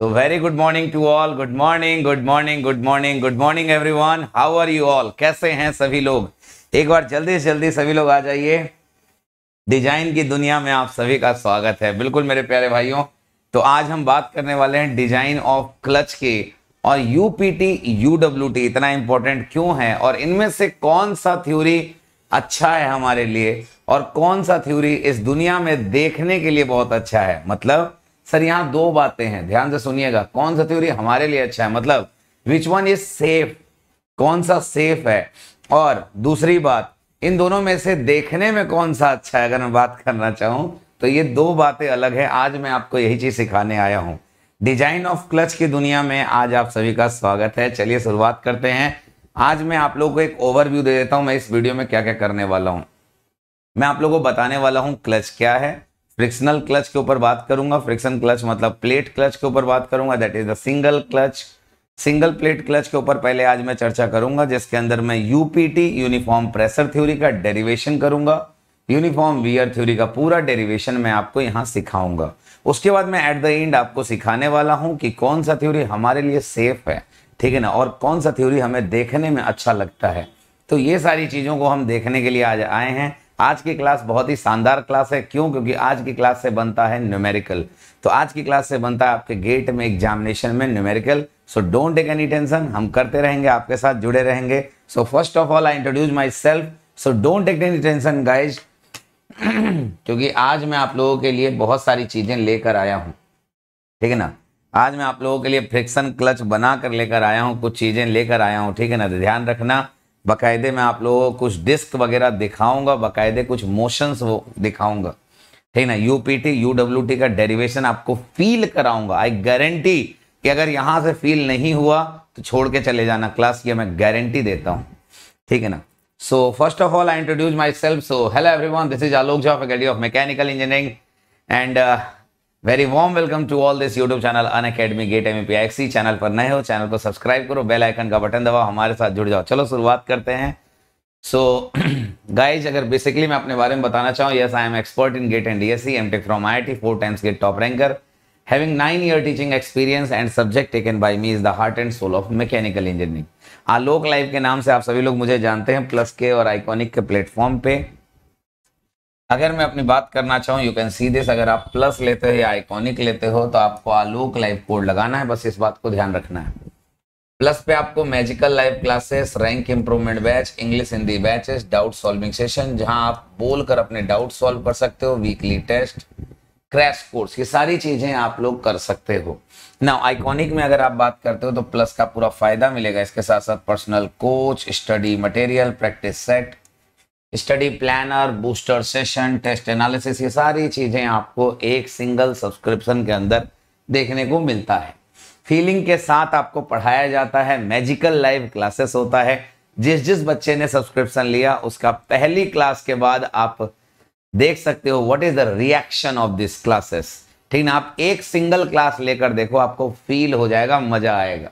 तो very good morning to all good morning good morning good morning good morning everyone how are you all कैसे हैं सभी लोग एक बार जल्दी से जल्दी सभी लोग आ जाइए डिजाइन की दुनिया में आप सभी का स्वागत है बिल्कुल मेरे प्यारे भाइयों तो आज हम बात करने वाले हैं डिजाइन ऑफ क्लच की और यूपीटी टी इतना इंपॉर्टेंट क्यों है और इनमें से कौन सा थ्योरी अच्छा है हमारे लिए और कौन सा थ्योरी इस दुनिया में देखने के लिए बहुत अच्छा है मतलब सर यहां दो बातें हैं ध्यान से सुनिएगा कौन सा थ्योरी हमारे लिए अच्छा है मतलब विच वन इज सेफ कौन सा सेफ है और दूसरी बात इन दोनों में से देखने में कौन सा अच्छा है अगर मैं बात करना चाहूं तो ये दो बातें अलग है आज मैं आपको यही चीज सिखाने आया हूँ डिजाइन ऑफ क्लच की दुनिया में आज आप सभी का स्वागत है चलिए शुरुआत करते हैं आज मैं आप लोगों को एक ओवरव्यू दे देता हूँ मैं इस वीडियो में क्या क्या करने वाला हूँ मैं आप लोगों को बताने वाला हूँ क्लच क्या है फ्रिक्शनल क्लच के ऊपर बात करूंगा फ्रिक्शन क्लच मतलब प्लेट क्लच के ऊपर बात करूंगा that is the single clutch single plate clutch के ऊपर पहले आज मैं चर्चा करूंगा जिसके अंदर मैं यूपीटी यूनिफॉर्म प्रेशर थ्योरी का डेरिवेशन करूंगा यूनिफॉर्म वियर थ्योरी का पूरा डेरिवेशन मैं आपको यहाँ सिखाऊंगा उसके बाद मैं एट द एंड आपको सिखाने वाला हूँ कि कौन सा थ्योरी हमारे लिए सेफ है ठीक है ना और कौन सा थ्योरी हमें देखने में अच्छा लगता है तो ये सारी चीज़ों को हम देखने के लिए आज आए हैं आज की क्लास बहुत ही शानदार क्लास है क्यों क्योंकि आज की क्लास से बनता है न्यूमेरिकल तो आज की क्लास से बनता है आपके गेट में एग्जामिनेशन में numerical so don't take any tension हम करते रहेंगे आपके साथ जुड़े रहेंगे so first of all I introduce myself so don't take any tension guys क्योंकि आज मैं आप लोगों के लिए बहुत सारी चीज़ें लेकर आया हूँ ठीक है ना आज मैं आप लोगों के लिए फ्रिक्शन क्लच बना कर लेकर आया हूँ कुछ चीज़ें लेकर आया हूँ ठीक है ना तो ध्यान रखना बाकायदे मैं आप लोगों को कुछ डिस्क वगैरह दिखाऊंगा बाकायदे कुछ मोशंस वो दिखाऊंगा ठीक ना यूपीटी टी का डेरिवेशन आपको फील कराऊंगा आई गारंटी कि अगर यहां से फील नहीं हुआ तो छोड़ के चले जाना क्लास ये मैं गारंटी देता हूँ ठीक है ना so first of all I introduce myself so hello everyone this is Alok जॉफ academy of mechanical engineering and very warm welcome to all this YouTube channel Unacademy GATE M P channel पर नए हो channel को subscribe करो bell icon का button दबाओ हमारे साथ जुड़ जाओ चलो शुरुआत करते हैं सो so, गाइज अगर बेसिकली मैं अपने बारे में बताना चाहूँ yes I am expert in GATE and D S C M tech from I T four times GATE top ranker having nine year teaching experience and subject taken by me is the heart and soul of mechanical engineering Alok live के नाम से आप सभी लोग मुझे जानते हैं plus के और आइकॉनिक के प्लेटफॉर्म पे अगर मैं अपनी बात करना चाहूँ यू कैन सी दिस अगर आप प्लस लेते हो या आइकॉनिक लेते हो तो आपको आलोक लाइव कोड लगाना है बस इस बात को ध्यान रखना है प्लस पे आपको magical live classes rank improvement batch English Hindi batches doubt solving session जहां आप बोलकर अपने डाउट सॉल्व कर सकते हो वीकली टेस्ट क्रैश कोर्स ये सारी चीजें आप लोग कर सकते हो ना आइकॉनिक में अगर आप बात करते हो तो प्लस का पूरा फायदा मिलेगा इसके साथ साथ personal coach study material practice set study planner booster session test analysis ये सारी चीज़ें आपको एक सिंगल सब्सक्रिप्शन के अंदर देखने को मिलता है फीलिंग के साथ आपको पढ़ाया जाता है मैजिकल लाइव क्लासेस होता है जिस जिस बच्चे ने सब्सक्रिप्शन लिया उसका पहली क्लास के बाद आप देख सकते हो what is the reaction of this classes ठीक ना आप एक सिंगल क्लास लेकर देखो आपको फील हो जाएगा मजा आएगा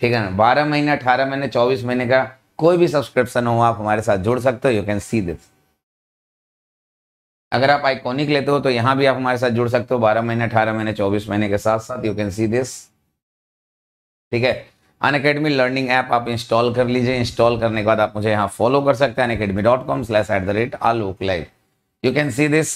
ठीक है ना बारह महीने अठारह महीने चौबीस महीने का कोई भी सब्सक्रिप्शन हो आप हमारे साथ जुड़ सकते हो यू कैन सी दिस अगर आप आइकॉनिक लेते हो तो यहाँ भी आप हमारे साथ जुड़ सकते हो बारह महीने अठारह महीने चौबीस महीने के साथ साथ यू कैन सी दिस ठीक है अन अकेडमी लर्निंग ऐप आप इंस्टॉल कर लीजिए इंस्टॉल करने के बाद आप मुझे यहाँ फॉलो कर सकते हैं Unacademy dot com slash at the rate Alok live you can see this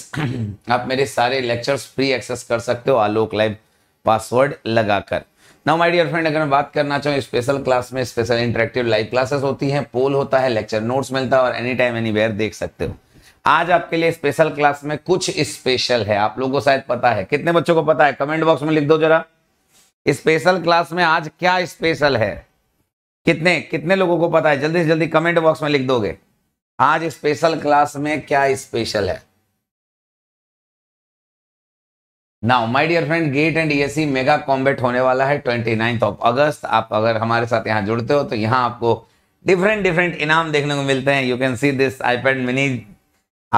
आप मेरे सारे लेक्चर्स फ्री एक्सेस कर सकते हो आलोक लाइव पासवर्ड लगाकर नाउ माय डियर फ्रेंड अगर मैं बात करना चाहूँ स्पेशल क्लास में स्पेशल इंटरेक्टिव लाइव क्लासेस होती हैं पोल होता है लेक्चर नोट्स मिलता है और एनी टाइम एनी वेयर देख सकते हो आज आपके लिए स्पेशल क्लास में कुछ स्पेशल है आप लोगों को शायद पता है कितने बच्चों को पता है कमेंट बॉक्स में लिख दो जरा स्पेशल क्लास में आज क्या स्पेशल है कितने कितने लोगों को पता है जल्दी से जल्दी कमेंट बॉक्स में लिख दोगे आज स्पेशल क्लास में क्या स्पेशल है now my dear friend GATE and ESC mega combat होने वाला है ट्वेंटी नाइन्थ ऑफ अगस्त आप अगर हमारे साथ यहाँ जुड़ते हो तो यहाँ आपको डिफरेंट डिफरेंट इनाम देखने को मिलते हैं you can see this iPad mini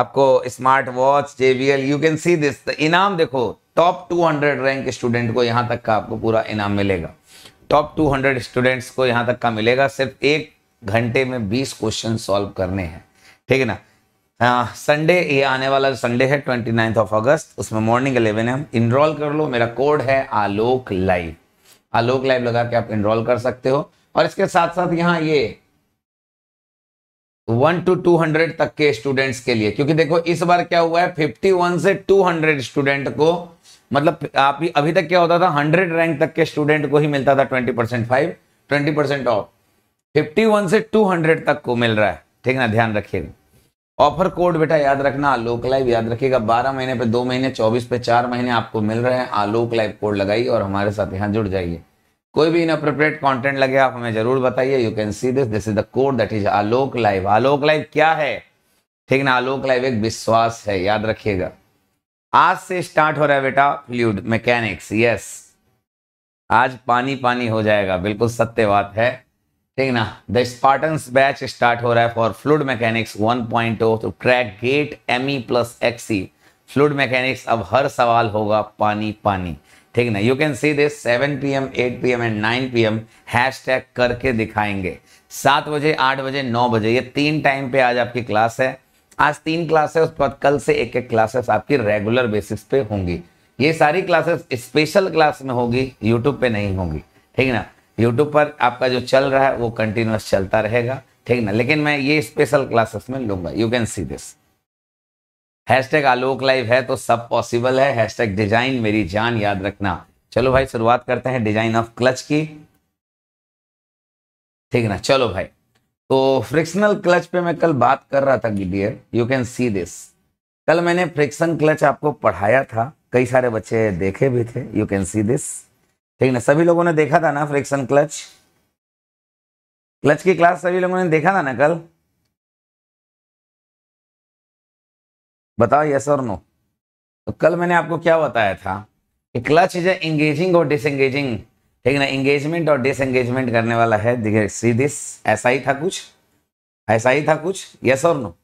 आपको smart watch JBL you can see this इनाम देखो टॉप 200 रैंक स्टूडेंट को यहाँ तक का आपको पूरा इनाम मिलेगा टॉप 200 स्टूडेंट्स को यहाँ तक का मिलेगा सिर्फ एक घंटे में 20 क्वेश्चन सॉल्व करने हैं ठीक है ना संडे हाँ, ये आने वाला संडे है ट्वेंटी नाइन्थ ऑफ अगस्त उसमें मॉर्निंग इलेवन है इनरोल कर लो मेरा कोड है आलोक लाइव आलोक लाइव लगा के आप इनरोल कर सकते हो और इसके साथ साथ यहाँ ये वन टू टू हंड्रेड तक के स्टूडेंट्स के लिए क्योंकि देखो इस बार क्या हुआ है फिफ्टी वन से टू हंड्रेड स्टूडेंट को मतलब आप अभी तक क्या होता था हंड्रेड रैंक तक के स्टूडेंट को ही मिलता था twenty percent five twenty percent of fifty one से टू हंड्रेड तक को मिल रहा है ठीक है ना ध्यान रखिएगा ऑफर कोड बेटा याद रखना आलोक लाइव याद रखिएगा बारह महीने पे दो महीने चौबीस पे चार महीने आपको मिल रहे हैं आलोक लाइव कोड लगाइए और हमारे साथ यहाँ जुड़ जाइए कोई भी इनअप्रोप्रिएट कंटेंट लगे आप हमें जरूर बताइए you can see this this is the code that is Alok live Alok live क्या है ठीक ना आलोक लाइव एक विश्वास है याद रखिएगा आज से स्टार्ट हो रहा है बेटा फ्लूड मैकेनिक्स यस आज पानी पानी हो जाएगा बिल्कुल सत्य बात है ठीक ना द स्पार्टन बैच स्टार्ट हो रहा है फॉर फ्लूड मैकेनिक्स 1.0 तो crack GATE M E plus एक्सी फ्लूड मैकेनिक्स अब हर सवाल होगा पानी पानी ठीक ना you can see this 7 at P M and 9 hashtag करके दिखाएंगे सात बजे आठ बजे नौ बजे ये तीन टाइम पे आज आपकी क्लास है आज तीन क्लास है उसके बाद कल से एक एक क्लासेस आपकी रेगुलर बेसिस पे होंगी ये सारी क्लासेस स्पेशल क्लास में होगी यूट्यूब पे नहीं होंगी ठीक ना यूट्यूब पर आपका जो चल रहा है वो कंटिन्यूस चलता रहेगा ठीक ना लेकिन मैं ये स्पेशल क्लासेस में लूंगा you can see this hashtag Alok live है तो सब पॉसिबल है हैशटैग डिजाइन मेरी जान याद रखना चलो भाई शुरुआत करते हैं डिजाइन ऑफ क्लच की ठीक ना चलो भाई तो फ्रिक्शनल क्लच पे मैं कल बात कर रहा था dear you can see this कल मैंने फ्रिक्शन क्लच आपको पढ़ाया था कई सारे बच्चे देखे भी थे यू कैन सी दिस ठीक ना सभी लोगों ने देखा था ना फ्रिक्शन क्लच क्लच की क्लास सभी लोगों ने देखा था ना कल बताओ यस और नो तो कल मैंने आपको क्या बताया था कि क्लच इज एंगेजिंग और डिसंगेजिंग ठीक ना एंगेजमेंट और डिसंगेजमेंट करने वाला है सी दिस ऐसा ही था कुछ ऐसा ही था कुछ यस और नो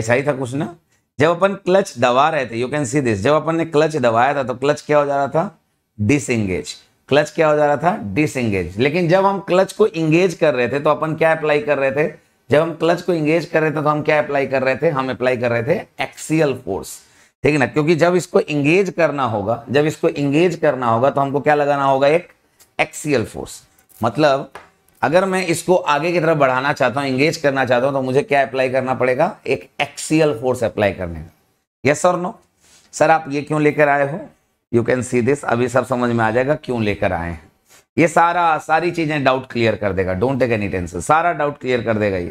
ऐसा ही था कुछ ना जब अपन क्लच दबा रहे थे यू कैन सी दिस जब अपन ने क्लच दबाया था तो क्लच क्या हो जा रहा था डिसंगेज क्लच क्या हो जा रहा था डिसंगेज लेकिन जब हम क्लच को इंगेज कर रहे थे तो अपन क्या अप्लाई कर रहे थे जब हम क्लच को इंगेज कर रहे थे तो हम क्या अप्लाई कर रहे थे हम अप्लाई कर रहे थे एक्सियल फोर्स ठीक है ना क्योंकि जब इसको इंगेज करना होगा जब इसको इंगेज करना होगा तो हमको क्या लगाना होगा एक एक्सियल फोर्स मतलब अगर मैं इसको आगे की तरफ बढ़ाना चाहता हूं इंगेज करना चाहता हूं तो मुझे क्या अप्लाई करना पड़ेगा एक एक्सियल फोर्स अप्लाई करने का यस और नो सर आप ये क्यों लेकर आए हो यू कैन सी दिस अभी सब समझ में आ जाएगा क्यों लेकर आए हैं ये सारा सारी चीजें डाउट क्लियर कर देगा डोंट टेक एनी टेंशन सारा डाउट क्लियर कर देगा ये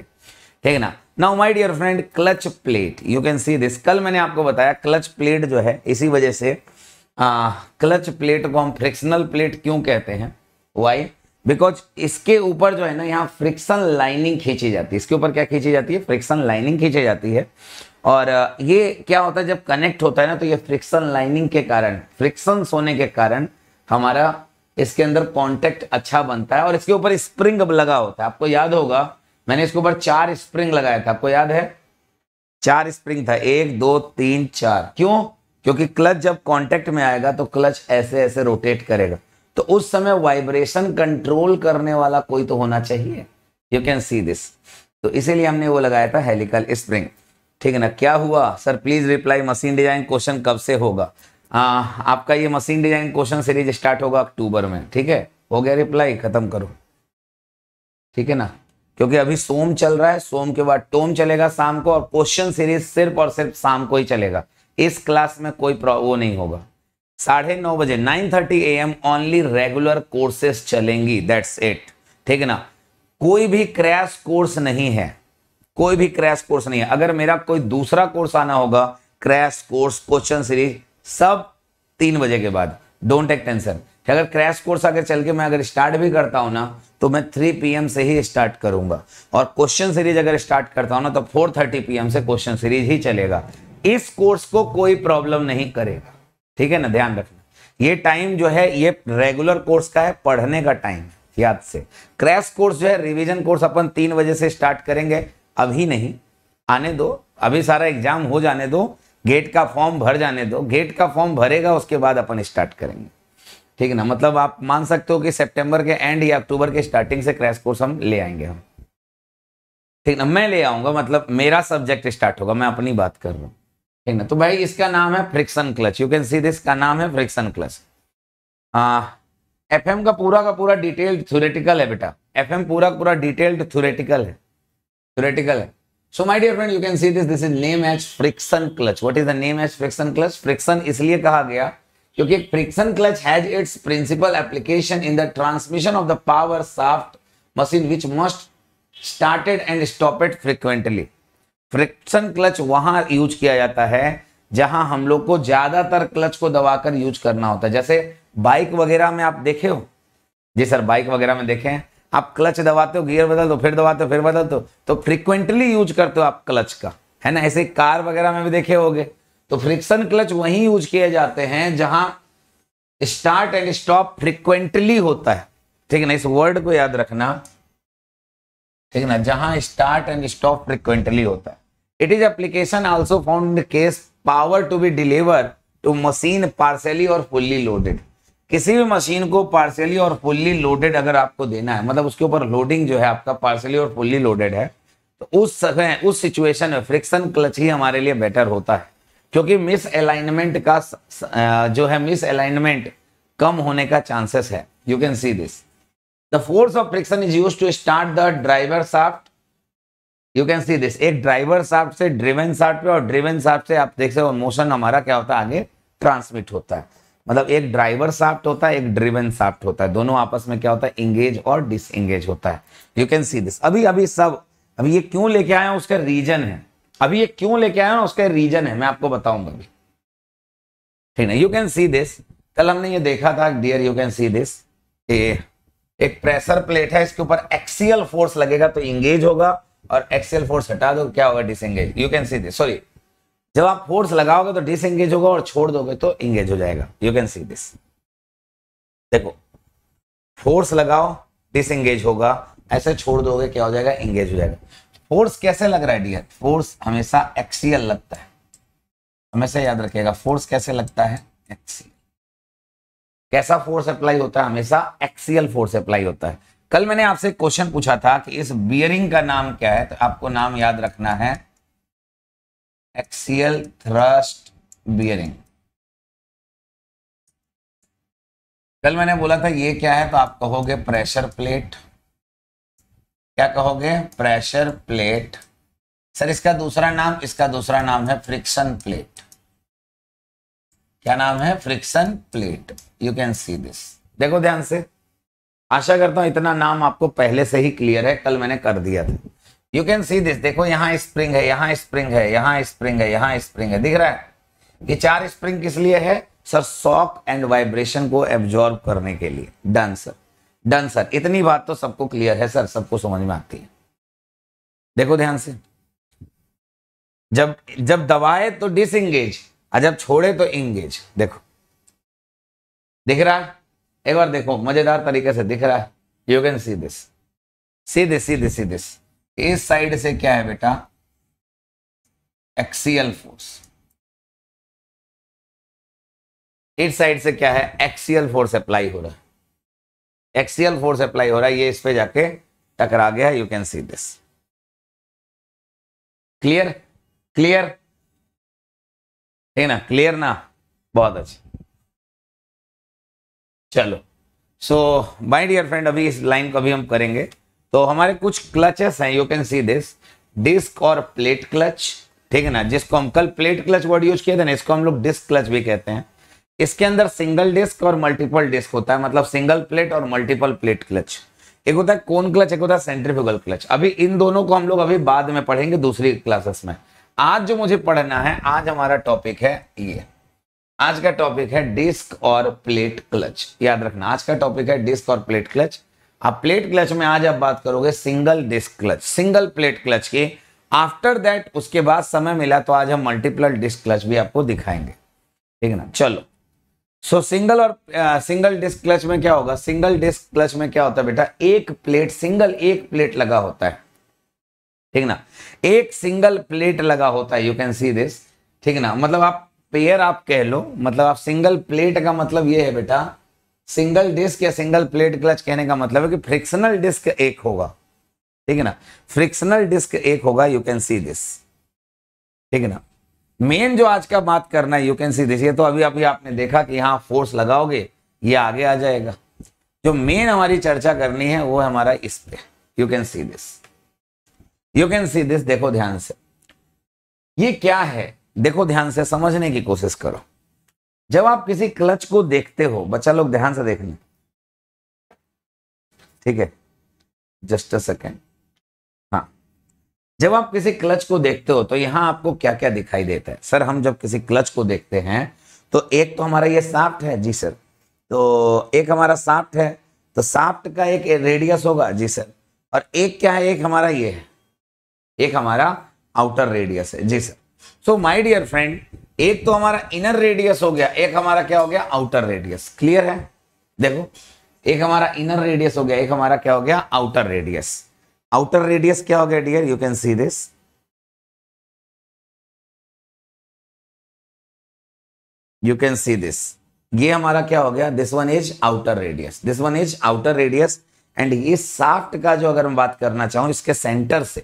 ठीक है ना now my dear friend clutch plate you can see this कल मैंने आपको बताया क्लच प्लेट जो है इसी वजह से क्लच प्लेट को हम फ्रिक्शनल प्लेट क्यों कहते हैं वाई बिकॉज इसके ऊपर जो है ना यहाँ फ्रिक्शन लाइनिंग खींची जाती है इसके ऊपर क्या खींची जाती है फ्रिक्शन लाइनिंग खींची जाती है और ये क्या होता है जब कनेक्ट होता है ना तो ये फ्रिक्शन लाइनिंग के कारण फ्रिक्शन होने के कारण हमारा इसके अंदर कॉन्टेक्ट अच्छा बनता है और इसके ऊपर स्प्रिंग लगा होता है आपको याद होगा मैंने इसके ऊपर चार स्प्रिंग लगाया था आपको याद है चार स्प्रिंग था एक दो तीन चार क्यों क्योंकि क्लच जब कांटेक्ट में आएगा तो क्लच ऐसे ऐसे रोटेट करेगा तो उस समय वाइब्रेशन कंट्रोल करने वाला कोई तो होना चाहिए यू कैन सी दिस तो इसीलिए हमने वो लगाया था हेलिकल स्प्रिंग ठीक है ना क्या हुआ sir please reply machine design question कब से होगा आ, आपका ये machine design question series start होगा अक्टूबर में ठीक है हो गया रिप्लाई खत्म करो ठीक है ना क्योंकि अभी सोम चल रहा है सोम के बाद टोम चलेगा शाम को और क्वेश्चन सीरीज सिर्फ और सिर्फ शाम को ही चलेगा इस क्लास में कोई वो नहीं होगा साढ़े नौ बजे nine thirty A M only regular courses चलेंगी दैट्स इट ठीक है ना कोई भी क्रैश कोर्स नहीं है कोई भी क्रैश कोर्स नहीं है अगर मेरा कोई दूसरा कोर्स आना होगा क्रैश कोर्स क्वेश्चन सीरीज सब तीन बजे के बाद डोंट टेक टेंशन अगर क्रैश कोर्स अगर चल के मैं अगर स्टार्ट भी करता हूं ना तो मैं 3 पीएम से ही स्टार्ट करूंगा और क्वेश्चन सीरीज अगर स्टार्ट करता हूं ना तो 4:30 पीएम से क्वेश्चन सीरीज ही चलेगा इस कोर्स को कोई प्रॉब्लम नहीं करेगा ठीक है ना ध्यान रखना ये टाइम जो है ये रेगुलर कोर्स का है पढ़ने का टाइम याद से क्रैश कोर्स जो है रिविजन कोर्स अपन तीन बजे से स्टार्ट करेंगे अभी नहीं आने दो अभी सारा एग्जाम हो जाने दो गेट का फॉर्म भर जाने दो गेट का फॉर्म भरेगा उसके बाद अपन स्टार्ट करेंगे ठीक है ना मतलब आप मान सकते हो कि सितंबर के एंड या अक्टूबर के स्टार्टिंग से क्रैश कोर्स हम ले आएंगे हम ठीक ना मैं ले आऊंगा मतलब मेरा सब्जेक्ट स्टार्ट होगा मैं अपनी बात कर रहा हूँ ठीक ना तो भाई इसका नाम है friction clutch you can see this का नाम है फ्रिक्शन क्लच एफ का पूरा का पूरा डिटेल्ड थ्योरेटिकल है बेटा एफ पूरा पूरा डिटेल्ड थ्योरेटिकल है theoretical so my dear friend you can see this this is name as friction clutch what is the name as friction clutch friction isliye kaha gaya kyunki friction clutch has its principal application in the transmission of the power shaft machine which must started and stopped stopped friction clutch वहां use किया जाता है जहां हम लोग को ज्यादातर clutch को दबाकर यूज करना होता है जैसे बाइक वगैरह में आप देखे हो जी सर बाइक वगैरह में देखे हैं आप क्लच दबाते हो गियर बदल दो फिर दबाते हो फिर बदल दो तो फ्रिक्वेंटली यूज करते हो आप क्लच का है ना ऐसे कार वगैरह में भी देखे होंगे तो फ्रिक्शन क्लच वही यूज किए जाते हैं जहां स्टार्ट एंड स्टॉप फ्रिक्वेंटली होता है ठीक है ना इस वर्ड को याद रखना ठीक है ना जहां स्टार्ट एंड स्टॉप फ्रिक्वेंटली होता है it is application also found in case power to be deliver to machine partially और फुल्ली लोडेड किसी भी मशीन को पार्सली और फुल्ली लोडेड अगर आपको देना है मतलब उसके ऊपर लोडिंग जो है आपका पार्सली और फुल्ली लोडेड है तो उस समय उस सिचुएशन में फ्रिक्शन क्लच ही हमारे लिए बेटर होता है क्योंकि मिस अलाइनमेंट का जो है मिस अलाइनमेंट कम होने का चांसेस है you can see this the force of friction is use to start the driver shaft you can see this एक ड्राइवर साफ्ट से ड्रिवेन साफ्ट पे और ड्रिवेन साफ्ट से आप देख सकते हो मोशन हमारा क्या होता है आगे ट्रांसमिट होता है मतलब एक ड्राइवर साफ्ट होता है एक ड्रिवन साफ्ट होता है दोनों आपस में क्या होता है इंगेज और डिसंगेज होता है यू कैन सी दिस अभी अभी सब अभी ये क्यों लेके आया हूं उसका रीजन है अभी ये क्यों लेके आया हूं उसका रीजन है मैं आपको बताऊंगा अभी ठीक है यू कैन सी दिस कल हमने ये देखा था dear you can see this एक प्रेशर प्लेट है इसके ऊपर एक्सियल फोर्स लगेगा तो इंगेज होगा और एक्सियल फोर्स हटा दो क्या होगा disengage you can see this sorry जब आप फोर्स लगाओगे तो डिसंगेज होगा और छोड़ दोगे तो इंगेज हो जाएगा यू कैन सी दिस देखो फोर्स लगाओ डिसंगेज होगा ऐसे छोड़ दोगे क्या हो जाएगा इंगेज हो जाएगा फोर्स कैसे लग रहा है डियर फोर्स हमेशा एक्सियल लगता है हमेशा याद रखिएगा फोर्स कैसे लगता है एक्सियल कैसा फोर्स अप्लाई होता है हमेशा एक्सियल फोर्स अप्लाई होता है कल मैंने आपसे क्वेश्चन पूछा था कि इस बियरिंग का नाम क्या है तो आपको नाम याद रखना है एक्सियल थ्रस्ट बियरिंग कल मैंने बोला था ये क्या है तो आप कहोगे प्रेशर प्लेट क्या कहोगे प्रेशर प्लेट सर इसका दूसरा नाम इसका दूसरा नाम है फ्रिक्शन प्लेट क्या नाम है friction plate you can see this देखो ध्यान से आशा करता हूं इतना नाम आपको पहले से ही क्लियर है कल मैंने कर दिया था यू कैन सी दिस देखो यहां स्प्रिंग है यहां स्प्रिंग है यहां स्प्रिंग है यहां स्प्रिंग है दिख रहा है ये चार स्प्रिंग किस लिए है सर शॉक एंड वाइब्रेशन को एब्जॉर्ब करने के लिए डन सर डन सर इतनी बात तो सबको क्लियर है सर सबको समझ में आती है देखो ध्यान से जब जब दबाए तो डिसंगेज और जब छोड़े तो इंगेज देखो दिख रहा है एक बार देखो मजेदार तरीके से दिख रहा है you can see this see this see this see this इस साइड से क्या है बेटा एक्सीएल फोर्स इस साइड से क्या है एक्सीएल फोर्स अप्लाई हो रहा है एक्सियल फोर्स अप्लाई हो रहा है ये इस पे जाके टकरा गया you can see this clear clear ठीक ना क्लियर ना बहुत अच्छा चलो सो माई डियर फ्रेंड अभी इस लाइन को भी हम करेंगे तो हमारे कुछ क्लचेस हैं you can see this disc और प्लेट क्लच ठीक है ना जिसको हम कल प्लेट क्लच वर्ड यूज किए थे ना इसको हम लोग डिस्क क्लच भी कहते हैं इसके अंदर सिंगल डिस्क और मल्टीपल डिस्क होता है मतलब सिंगल प्लेट और मल्टीपल प्लेट क्लच एक होता है कौन क्लच एक होता है सेंट्रीफ्यूगल क्लच अभी इन दोनों को हम लोग अभी बाद में पढ़ेंगे दूसरी क्लासेस में आज जो मुझे पढ़ना है आज हमारा टॉपिक है ये आज का टॉपिक है डिस्क और प्लेट क्लच याद रखना आज का टॉपिक है डिस्क और प्लेट क्लच अब प्लेट क्लच में आज आप बात करोगे single disc clutch single plate clutch की आफ्टर दैट उसके बाद समय मिला तो आज हम मल्टीपल डिस्क क्लच भी आपको दिखाएंगे ठीक है ना चलो सो so, सिंगल और सिंगल डिस्क क्लच में क्या होगा सिंगल डिस्क क्लच में क्या होता है बेटा एक प्लेट सिंगल एक प्लेट लगा होता है ठीक ना एक सिंगल प्लेट लगा होता है यू कैन सी दिस ठीक ना मतलब आप पेयर आप कह लो मतलब आप सिंगल प्लेट का मतलब ये है बेटा सिंगल डिस्क या सिंगल प्लेट क्लच कहने का मतलब है कि फ्रिक्शनल डिस्क एक होगा ठीक है ना फ्रिक्शनल डिस्क एक होगा यू कैन सी दिस ठीक है ना मेन जो आज का बात करना है यू कैन सी दिस ये तो अभी अभी आपने देखा कि यहां फोर्स लगाओगे ये आगे आ जाएगा जो मेन हमारी चर्चा करनी है वो हमारा इस पे you can see this you can see this देखो ध्यान से ये क्या है देखो ध्यान से समझने की कोशिश करो जब आप किसी क्लच को देखते हो बच्चा लोग ध्यान से देख लें ठीक है जस्ट अ सेकेंड हाँ जब आप किसी क्लच को देखते हो तो यहां आपको क्या क्या दिखाई देता है सर हम जब किसी क्लच को देखते हैं तो एक तो हमारा ये साफ्ट है जी सर तो एक हमारा साफ्ट है तो साफ्ट का एक रेडियस होगा जी सर और एक क्या है एक हमारा ये है एक हमारा आउटर रेडियस है जी sir so my dear friend एक तो हमारा इनर रेडियस हो गया एक हमारा क्या हो गया आउटर रेडियस क्लियर है देखो एक हमारा इनर रेडियस हो गया एक हमारा क्या हो गया आउटर रेडियस आउटर रेडियस क्या हो गया dear you can see this you can see this ये हमारा क्या हो गया this one is outer radius this one is outer radius and ये साफ्ट का जो अगर मैं बात करना चाहूं इसके सेंटर से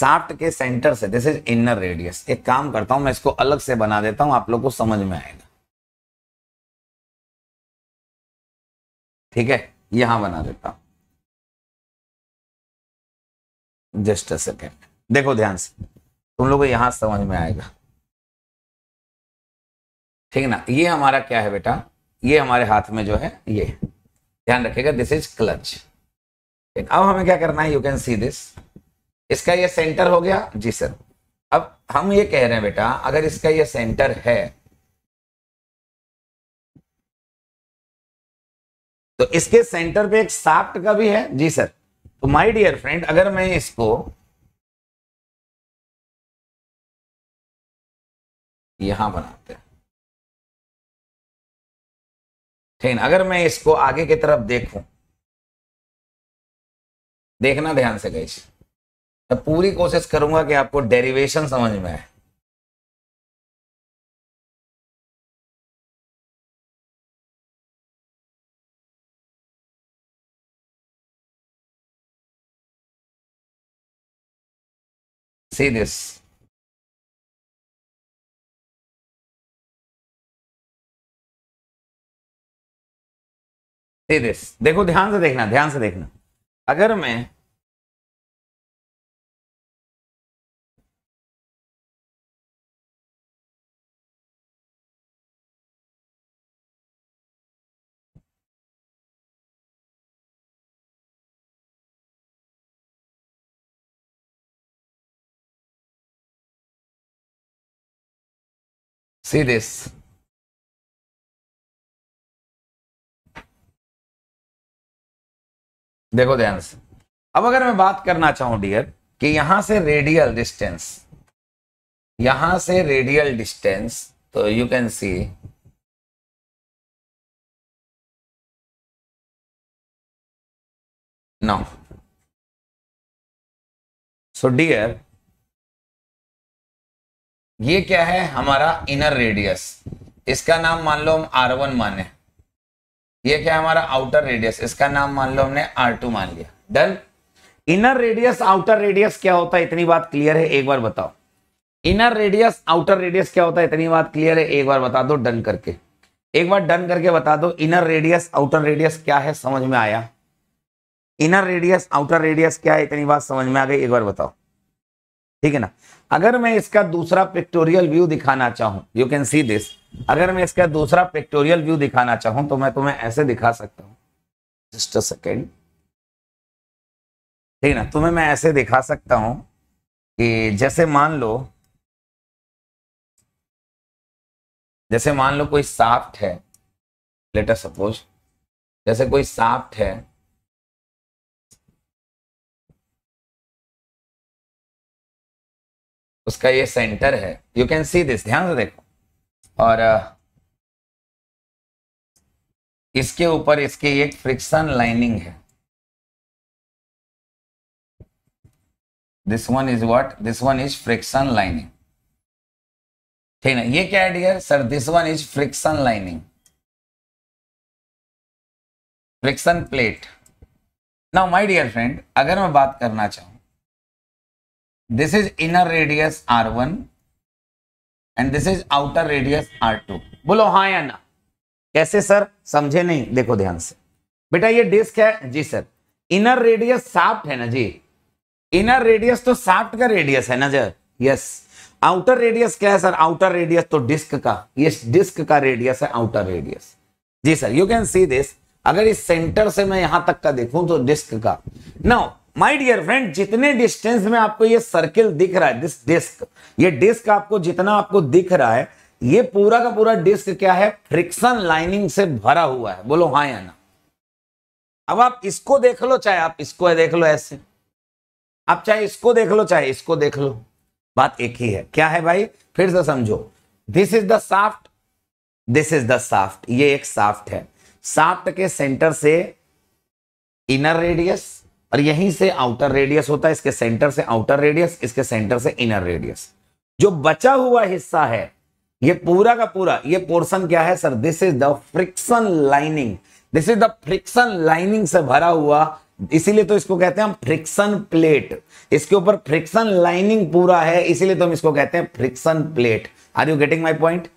साफ्ट के सेंटर से दिस इज इनर रेडियस एक काम करता हूं मैं इसको अलग से बना देता हूं आप लोग को समझ में आएगा ठीक है यहां बना देता हूं जस्ट अ सेकेंड देखो ध्यान से तुम लोग को यहां समझ में आएगा ठीक ना ये हमारा क्या है बेटा ये हमारे हाथ में जो है ये ध्यान रखिएगा दिस इज क्लच अब हमें क्या करना है यू कैन सी दिस इसका ये सेंटर हो गया जी सर अब हम ये कह रहे हैं बेटा अगर इसका ये सेंटर है तो इसके सेंटर पे एक साफ्ट का भी है जी सर तो माय डियर फ्रेंड अगर मैं इसको यहां बनाते हैं ठीक अगर मैं इसको आगे की तरफ देखूं देखना ध्यान से गई तो पूरी कोशिश करूंगा कि आपको डेरिवेशन समझ में आए सी दिस देखो ध्यान से देखना ध्यान से देखना अगर मैं see this देखो ध्यान से अब अगर मैं बात करना चाहूं डियर कि यहां से रेडियल डिस्टेंस यहां से रेडियल डिस्टेंस तो you can see no so dear ये क्या है हमारा इनर रेडियस इसका नाम मान लो हम आर वन माने ये क्या है हमारा आउटर रेडियस इसका नाम मान लो हमने आर टू मान लिया done inner radius outer radius क्या होता है इतनी बात क्लियर है एक बार बताओ इनर रेडियस आउटर रेडियस क्या होता है इतनी बात क्लियर है एक बार बता दो डन करके एक बार डन करके बता दो इनर रेडियस आउटर रेडियस क्या है समझ में आया इनर रेडियस आउटर रेडियस क्या है इतनी बात समझ में आ गई एक बार बताओ ठीक है ना अगर मैं इसका दूसरा पिक्टोरियल व्यू दिखाना चाहूं यू कैन सी दिस अगर मैं इसका दूसरा पिक्टोरियल व्यू दिखाना चाहूं तो मैं तुम्हें ऐसे दिखा सकता हूं जस्ट अ सेकेंड ठीक ना तुम्हें मैं ऐसे दिखा सकता हूं कि जैसे मान लो जैसे मान लो कोई साफ्ट है लेटर सपोज जैसे कोई साफ्ट है उसका ये सेंटर है यू कैन सी दिस ध्यान से देखो और इसके ऊपर इसकी एक फ्रिक्शन लाइनिंग है this one is what this one is friction lining ठीक है ये क्या है dear sir this one is friction lining friction plate now my dear friend अगर मैं बात करना चाहूं this is inner radius r one and this is outer radius are two बोलो हाँ या ना कैसे सर समझे नहीं देखो ध्यान से बेटा ये डिस्क है जी सर इनर रेडियस साफ्ट है ना जी इनर रेडियस तो साफ्ट का रेडियस है ना सर यस आउटर रेडियस क्या है सर आउटर रेडियस तो डिस्क का ये डिस्क का रेडियस है आउटर रेडियस जी sir you can see this अगर इस सेंटर से मैं यहां तक का देखूं तो डिस्क का नाउ माई डियर फ्रेंड जितने डिस्टेंस में आपको ये सर्किल दिख रहा है दिस डिस्क ये डिस्क आपको जितना आपको दिख रहा है ये पूरा का पूरा डिस्क क्या है फ्रिक्शन लाइनिंग से भरा हुआ है बोलो हाँ या ना अब आप इसको देख लो चाहे आप इसको देख लो ऐसे आप चाहे इसको देख लो चाहे इसको देख लो बात एक ही है क्या है भाई फिर से समझो this is the shaft this is the shaft ये एक साफ्ट है साफ्ट के सेंटर से इनर रेडियस और यहीं से आउटर रेडियस होता है इसके सेंटर से आउटर रेडियस इसके सेंटर से इनर रेडियस जो बचा हुआ हिस्सा है ये पूरा का पूरा ये पोर्शन क्या है sir this is the friction lining this is the friction lining से भरा हुआ इसीलिए तो इसको कहते हैं हम फ्रिक्शन प्लेट इसके ऊपर फ्रिक्शन लाइनिंग पूरा है इसीलिए तो हम इसको कहते हैं friction plate are you getting my point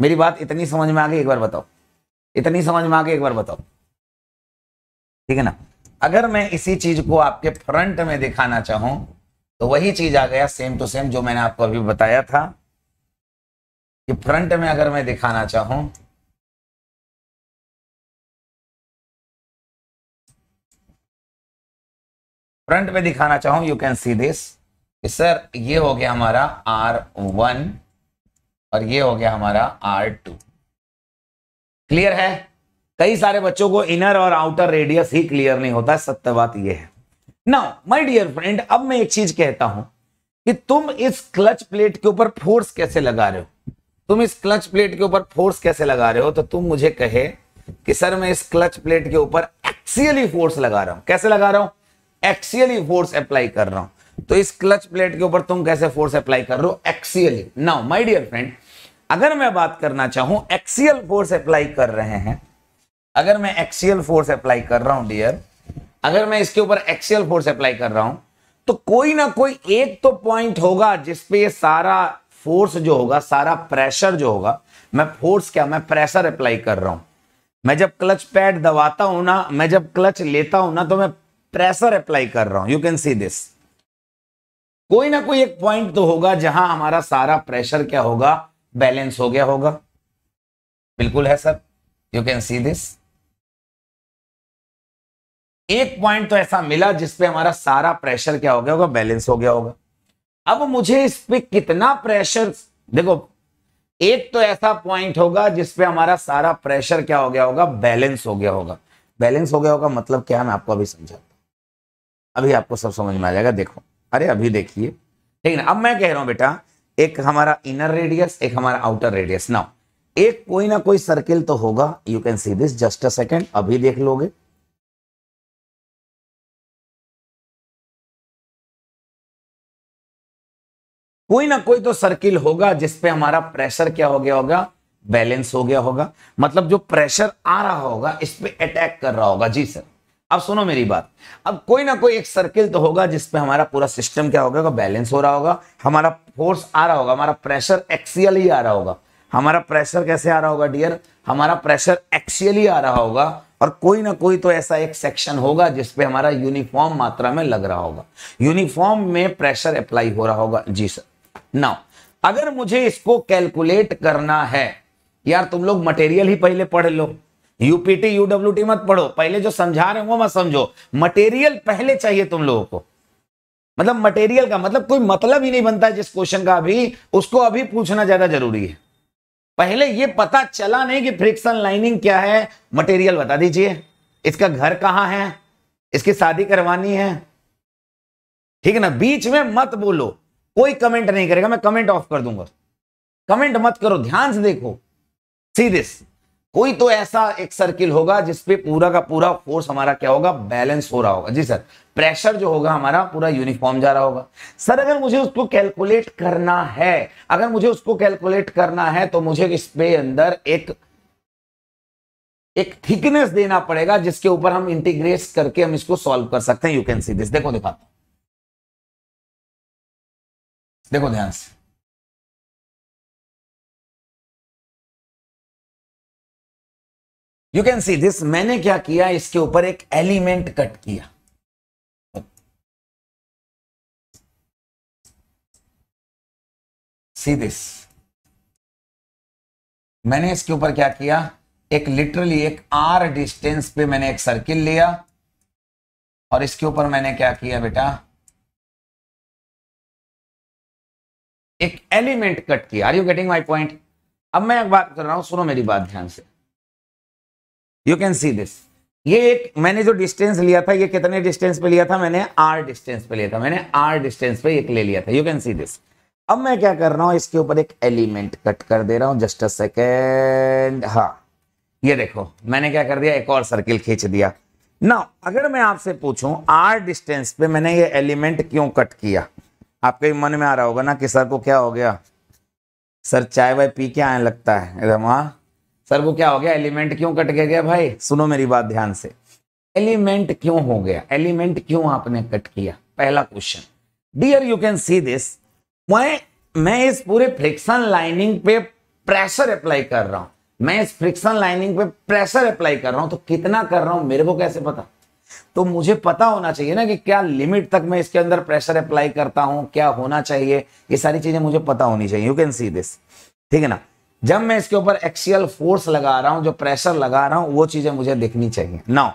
मेरी बात इतनी समझ में आ गई एक बार बताओ इतनी समझ में आ गई एक बार बताओ ठीक है ना अगर मैं इसी चीज को आपके फ्रंट में दिखाना चाहूं तो वही चीज आ गया सेम टू सेम जो मैंने आपको अभी बताया था कि फ्रंट में अगर मैं दिखाना चाहूं फ्रंट में दिखाना चाहूं you can see this sir ये हो गया हमारा आर वन और ये हो गया हमारा आर टू क्लियर है कई सारे बच्चों को इनर और आउटर रेडियस ही क्लियर नहीं होता सत्य बात यह है ना माई डियर फ्रेंड अब मैं एक चीज कहता हूं कि तुम इस क्लच प्लेट के ऊपर फोर्स कैसे लगा रहे हो तुम इस क्लच प्लेट के ऊपर फोर्स कैसे लगा रहे हो तो तुम मुझे कहे कि सर मैं इस क्लच प्लेट के ऊपर एक्सियली फोर्स लगा रहा हूं कैसे लगा रहा हूं एक्सियली फोर्स अप्लाई कर रहा हूं तो इस क्लच प्लेट के ऊपर तुम कैसे फोर्स अप्लाई कर रहे हो axially now my dear friend अगर मैं बात करना चाहूं एक्सियल फोर्स अप्लाई कर रहे हैं अगर मैं एक्सियल फोर्स अप्लाई कर रहा हूं डियर अगर मैं इसके ऊपर एक्सियल फोर्स अप्लाई कर रहा हूं तो कोई ना कोई एक तो पॉइंट होगा जिसपे ये सारा फोर्स जो होगा सारा प्रेशर जो होगा मैं फोर्स क्या मैं प्रेशर अप्लाई कर रहा हूं मैं जब क्लच पैड दबाता हूं ना मैं जब क्लच लेता हूं ना तो मैं प्रेशर अप्लाई कर रहा हूं यू कैन सी दिस कोई ना कोई एक पॉइंट तो होगा जहां हमारा सारा प्रेशर क्या होगा बैलेंस हो गया होगा बिल्कुल है sir you can see this एक पॉइंट तो ऐसा मिला जिसपे हमारा सारा प्रेशर क्या हो गया होगा बैलेंस हो गया होगा अब मुझे इस पे कितना प्रेशर देखो एक तो ऐसा पॉइंट होगा जिसपे हमारा सारा प्रेशर क्या हो गया होगा बैलेंस हो गया होगा बैलेंस हो गया होगा मतलब क्या मैं आपको अभी समझाता अभी आपको सब समझ में आ जाएगा देखो अरे अभी देखिए ठीक है ना अब मैं कह रहा हूं बेटा एक हमारा इनर रेडियस एक हमारा आउटर रेडियस नाउ एक कोई ना कोई सर्किल तो होगा you can see this just a second अभी देख लोगे कोई ना कोई तो सर्किल होगा जिसपे हमारा प्रेशर क्या हो गया होगा बैलेंस हो गया होगा मतलब जो प्रेशर आ रहा होगा इस पर अटैक कर रहा होगा जी सर अब सुनो मेरी बात अब कोई ना कोई एक सर्किल तो होगा जिसपे हमारा पूरा सिस्टम क्या होगा बैलेंस हो रहा होगा हमारा फोर्स आ रहा होगा हमारा प्रेशर एक्सियल ही आ रहा होगा हमारा प्रेशर कैसे आ रहा होगा डियर हमारा प्रेशर एक्सियली आ रहा होगा और कोई ना कोई तो ऐसा एक सेक्शन होगा जिसपे हमारा यूनिफॉर्म मात्रा में लग रहा होगा यूनिफॉर्म में प्रेशर अप्लाई हो रहा होगा जी सर नाउ अगर मुझे इसको कैलकुलेट करना है यार तुम लोग मटेरियल ही पहले पढ़ लो यूपीटी यूडब्ल्यू मत पढ़ो पहले जो समझा रहे हो वो मत समझो मटेरियल पहले चाहिए तुम लोगों को मतलब मटेरियल का मतलब कोई मतलब ही नहीं बनता है जिस क्वेश्चन का अभी उसको अभी पूछना ज्यादा जरूरी है पहले ये पता चला नहीं कि फ्रिक्शन लाइनिंग क्या है मटेरियल बता दीजिए इसका घर कहां है इसकी शादी करवानी है ठीक है ना बीच में मत बोलो कोई कमेंट नहीं करेगा मैं कमेंट ऑफ कर दूंगा कमेंट मत करो ध्यान से देखो सी दिस कोई तो ऐसा एक सर्किल होगा जिसपे पूरा का पूरा फोर्स हमारा क्या होगा बैलेंस हो रहा होगा जी सर प्रेशर जो होगा हमारा पूरा यूनिफॉर्म जा रहा होगा सर अगर मुझे उसको कैलकुलेट करना है अगर मुझे उसको कैलकुलेट करना है तो मुझे इस पे अंदर एक एक थिकनेस देना पड़ेगा जिसके ऊपर हम इंटीग्रेट करके हम इसको सॉल्व कर सकते हैं यू कैन सी दिस देखो दिखाता देखो ध्यान से यू कैन सी दिस मैंने क्या किया इसके ऊपर एक एलिमेंट कट किया सी दिस मैंने इसके ऊपर क्या किया एक लिटरली एक आर डिस्टेंस पे मैंने एक सर्किल लिया और इसके ऊपर मैंने क्या किया बेटा एक एलिमेंट कट किया are you getting my point अब मैं बात कर रहा हूं सुनो मेरी बात ध्यान से यू कैन सी दिस ये एक मैंने जो डिस्टेंस लिया था ये कितने डिस्टेंस पे लिया था मैंने आर डिस्टेंस पे लिया था मैंने आर डिस्टेंस पे एक ले लिया था यू कैन सी दिस अब मैं क्या कर रहा हूं इसके ऊपर एक एलिमेंट कट कर दे रहा हूं जस्ट अ सेकेंड हाँ ये देखो मैंने क्या कर दिया एक और सर्किल खींच दिया ना अगर मैं आपसे पूछूं आर डिस्टेंस पे मैंने ये एलिमेंट क्यों कट किया आपके भी मन में आ रहा होगा ना कि सर को क्या हो गया सर चाय वाय पी के आने लगता है हाँ सर को क्या हो गया एलिमेंट क्यों कट के गया भाई सुनो मेरी बात ध्यान से एलिमेंट क्यों हो गया एलिमेंट क्यों आपने कट किया पहला question dear you can see this मैं मैं इस पूरे फ्रिक्शन लाइनिंग पे प्रेशर अप्लाई कर रहा हूं मैं इस फ्रिक्शन लाइनिंग पे प्रेशर अप्लाई कर रहा हूं तो कितना कर रहा हूं मेरे को कैसे पता तो मुझे पता होना चाहिए ना कि क्या लिमिट तक मैं इसके अंदर प्रेशर अप्लाई करता हूं क्या होना चाहिए ये सारी चीजें मुझे पता होनी चाहिए यू कैन सी दिस ठीक है ना जब मैं इसके ऊपर एक्सियल फोर्स लगा रहा हूं जो प्रेशर लगा रहा हूं वो चीजें मुझे देखनी चाहिए नाउ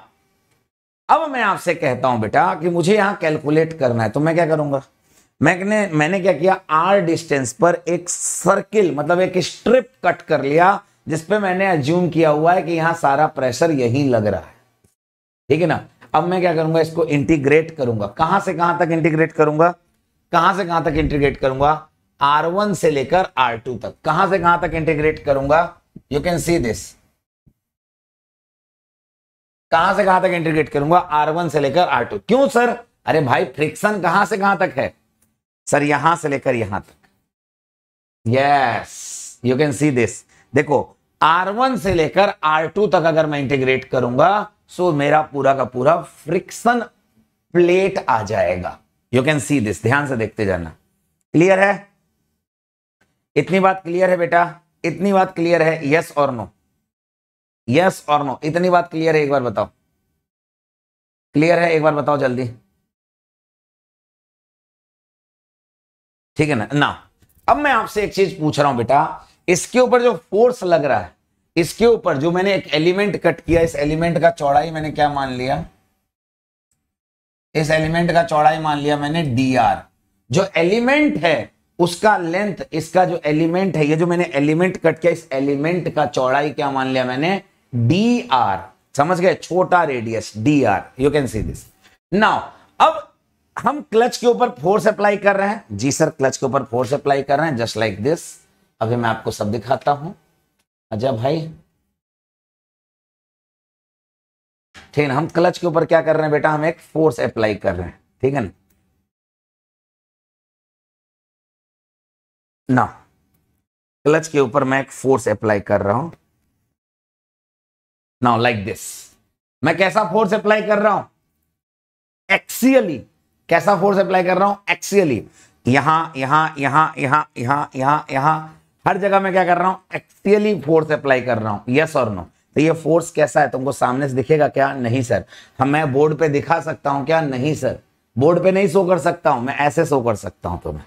अब मैं आपसे कहता हूं बेटा कि मुझे यहां कैलकुलेट करना है तो मैं क्या करूंगा मैंने मैंने क्या किया आर डिस्टेंस पर एक सर्किल मतलब एक स्ट्रिप कट कर लिया जिसपे मैंने अज्यूम किया हुआ है कि यहां सारा प्रेशर यही लग रहा है ठीक है ना अब मैं क्या करूंगा इसको इंटीग्रेट करूंगा कहां से कहां तक इंटीग्रेट करूंगा कहां से कहां तक इंटीग्रेट करूंगा R1 से लेकर R2 तक कहां से कहां तक इंटीग्रेट करूंगा यू कैन सी दिस कहां से कहां तक इंटीग्रेट करूंगा R1 से लेकर R2 क्यों सर अरे भाई फ्रिक्शन कहां से कहां तक है सर यहां से लेकर यहां तक yes you can see this देखो वन से लेकर टू तक अगर मैं इंटीग्रेट करूंगा सो so, मेरा पूरा का पूरा फ्रिक्शन प्लेट आ जाएगा यू कैन सी दिस ध्यान से देखते जाना क्लियर है इतनी बात क्लियर है बेटा इतनी बात क्लियर है यस और नो यस और नो इतनी बात क्लियर है एक बार बताओ क्लियर है एक बार बताओ जल्दी ठीक है ना ना अब मैं आपसे एक चीज पूछ रहा हूं बेटा इसके ऊपर जो फोर्स लग रहा है इसके ऊपर जो मैंने एक एलिमेंट कट किया इस एलिमेंट का चौड़ाई मैंने क्या मान लिया इस एलिमेंट का चौड़ाई मान लिया मैंने डी आर जो एलिमेंट है उसका लेंथ इसका जो एलिमेंट है ये जो मैंने एलिमेंट कट किया इस एलिमेंट का चौड़ाई क्या मान लिया मैंने डी आर समझ गए छोटा radius D r you can see this now अब हम क्लच के ऊपर फोर्स अप्लाई कर रहे हैं जी सर क्लच के ऊपर फोर्स अप्लाई कर रहे हैं जस्ट लाइक दिस अभी मैं आपको सब दिखाता हूं अजय भाई ठीक हम क्लच के ऊपर क्या कर रहे हैं बेटा हम एक फोर्स अप्लाई कर रहे हैं ठीक है ना ना क्लच के ऊपर मैं एक फोर्स अप्लाई कर रहा हूं नाउ लाइक दिस मैं कैसा फोर्स अप्लाई कर रहा हूं एक्सियली कैसा फोर्स अप्लाई कर रहा हूं एक्सियली यहां यहां यहां यहां यहां यहां यहां हर जगह मैं क्या कर रहा हूँ एक्सियली फोर्स अप्लाई कर रहा हूँ यस और नो तो ये फोर्स कैसा है तुमको सामने से दिखेगा क्या नहीं सर हम हाँ, मैं बोर्ड पे दिखा सकता हूँ क्या नहीं सर बोर्ड पे नहीं शो कर सकता हूँ मैं ऐसे शो कर सकता हूँ तुम्हें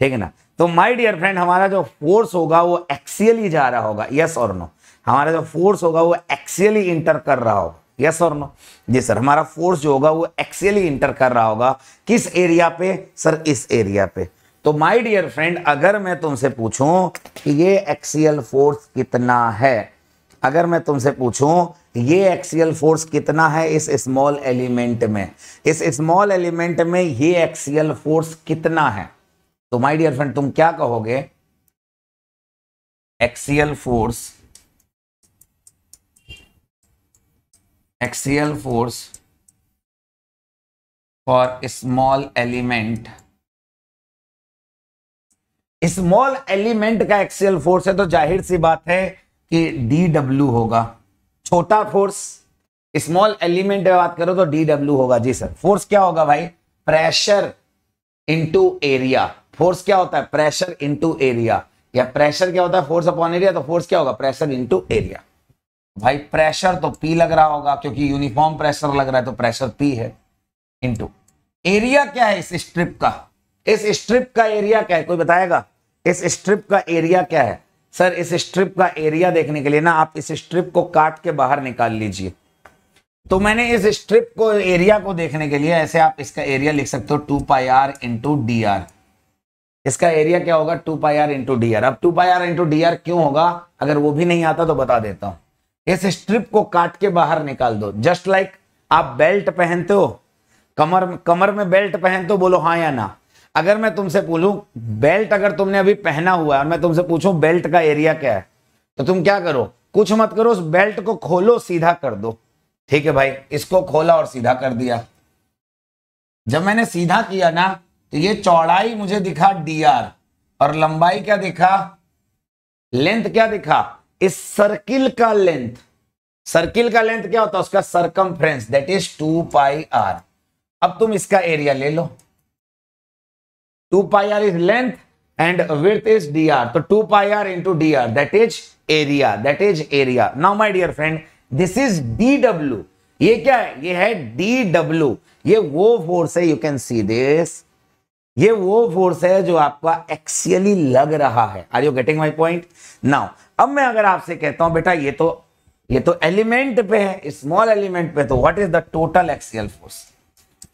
ठीक है ना तो माय डियर फ्रेंड हमारा जो फोर्स होगा वो एक्सियली जा रहा होगा यस और नो हमारा जो फोर्स होगा वो एक्सियली इंटर कर रहा होगा यस और नो जी सर हमारा फोर्स जो होगा वो एक्सियली इंटर कर रहा होगा किस एरिया पे सर इस एरिया पे तो माय डियर फ्रेंड अगर मैं तुमसे पूछूं कि ये एक्सीएल फोर्स कितना है अगर मैं तुमसे पूछूं ये एक्सियल फोर्स कितना है इस स्मॉल एलिमेंट में इस स्मॉल एलिमेंट में ये एक्सीएल फोर्स कितना है तो माय डियर फ्रेंड तुम क्या कहोगे axial force axial force for small element small element का एक्सियल फोर्स है तो जाहिर सी बात है कि डी डब्ल्यू होगा छोटा फोर्स स्मॉल एलिमेंट में बात करो तो डी डब्ल्यू होगा जी सर फोर्स क्या होगा भाई प्रेशर इंटू एरिया फोर्स क्या होता है प्रेशर इंटू एरिया या प्रेशर क्या होता है फोर्स अपॉन एरिया तो फोर्स क्या होगा प्रेशर इनटू एरिया भाई प्रेशर तो पी लग रहा होगा क्योंकि यूनिफॉर्म प्रेशर लग रहा है तो प्रेशर पी है इंटू एरिया क्या है इस स्ट्रिप का इस स्ट्रिप का एरिया क्या है कोई बताएगा इस स्ट्रिप का एरिया क्या है सर इस स्ट्रिप का एरिया देखने के लिए ना आप इस स्ट्रिप को काट के बाहर निकाल लीजिए तो मैंने इस स्ट्रिप को एरिया को देखने के लिए ऐसे आप इसका एरिया लिख सकते हो two pi are into D R इसका एरिया क्या होगा two pi are into D R अब two pi are into D r क्यों होगा अगर वो भी नहीं आता तो बता देता हूं इस स्ट्रिप को काट के बाहर निकाल दो जस्ट लाइक like आप बेल्ट पहनते हो कमर कमर में बेल्ट पहनते हो बोलो हाँ या ना अगर मैं तुमसे पूछूं बेल्ट अगर तुमने अभी पहना हुआ है और मैं तुमसे पूछूं बेल्ट का एरिया क्या है तो तुम क्या करो कुछ मत करो उस बेल्ट को खोलो सीधा कर दो ठीक है भाई इसको खोला और सीधा कर दिया जब मैंने सीधा किया ना तो ये चौड़ाई मुझे दिखा डी आर और लंबाई क्या दिखा लेंथ क्या दिखा इस सर्किल का लेंथ सर्किल का लेंथ क्या होता है उसका circum that is two pi r अब तुम इसका एरिया ले लो two pi r is length and width is dr so 2 pi d r that is area that is area now my dear friend this is d डब्ल्यू ये क्या है ये है डब्ल्यू ये वो फोर्स है यू कैन सी दिस ये वो फोर्स है जो आपका एक्सियली लग रहा है are you getting my point now अब मैं अगर आपसे कहता हूं बेटा ये तो ये तो एलिमेंट पे है स्मॉल एलिमेंट पे तो what is the total axial force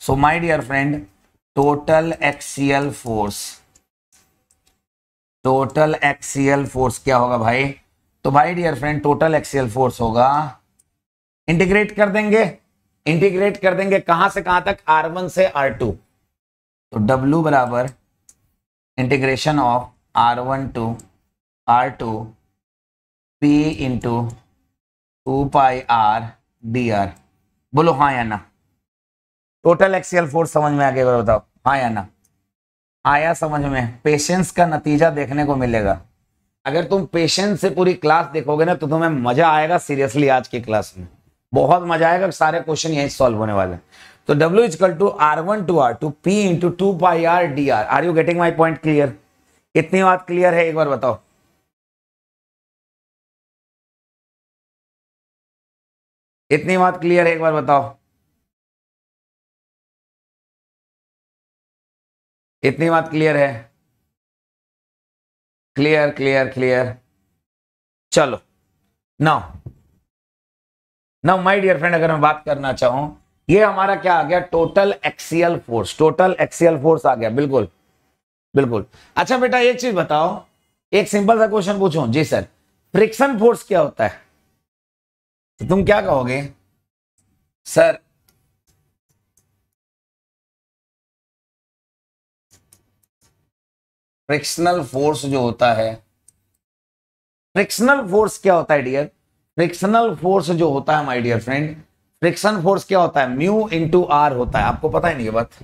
so my dear friend total axial force total axial force क्या होगा भाई तो भाई dear friend total axial force होगा इंटीग्रेट कर देंगे इंटीग्रेट कर देंगे कहां से कहां तक R1 से R2 तो W बराबर integration of R1 to are two P into two pi R D r बोलो हाँ या ना टोटल एक्सियल फोर्स समझ में आ गया बताओ हाँ या ना आया हाँ समझ में पेशेंस का नतीजा देखने को मिलेगा अगर तुम पेशेंस से पूरी क्लास देखोगे ना तो तुम्हें मजा आएगा सीरियसली आज की क्लास में बहुत मजा आएगा सारे क्वेश्चन यही सॉल्व होने वाले हैं तो is equal to are one to are two P into two pi R D R are you getting my point clear इतनी बात क्लियर है एक बार बताओ इतनी बात क्लियर है एक बार बताओ इतनी बात क्लियर है क्लियर क्लियर क्लियर चलो now now my dear friend अगर मैं बात करना चाहूं ये हमारा क्या आ गया total axial force total axial force आ गया बिल्कुल बिल्कुल अच्छा बेटा एक चीज बताओ एक सिंपल सा क्वेश्चन पूछो जी सर फ्रिक्शन फोर्स क्या होता है तो तुम क्या कहोगे सर फ्रिक्शनल फोर्स जो होता है फ्रिक्शनल फोर्स क्या होता है डियर फ्रिक्शनल फोर्स जो होता है my dear friend friction force क्या होता है म्यू इंटू आर होता है आपको पता ही नहीं ये बात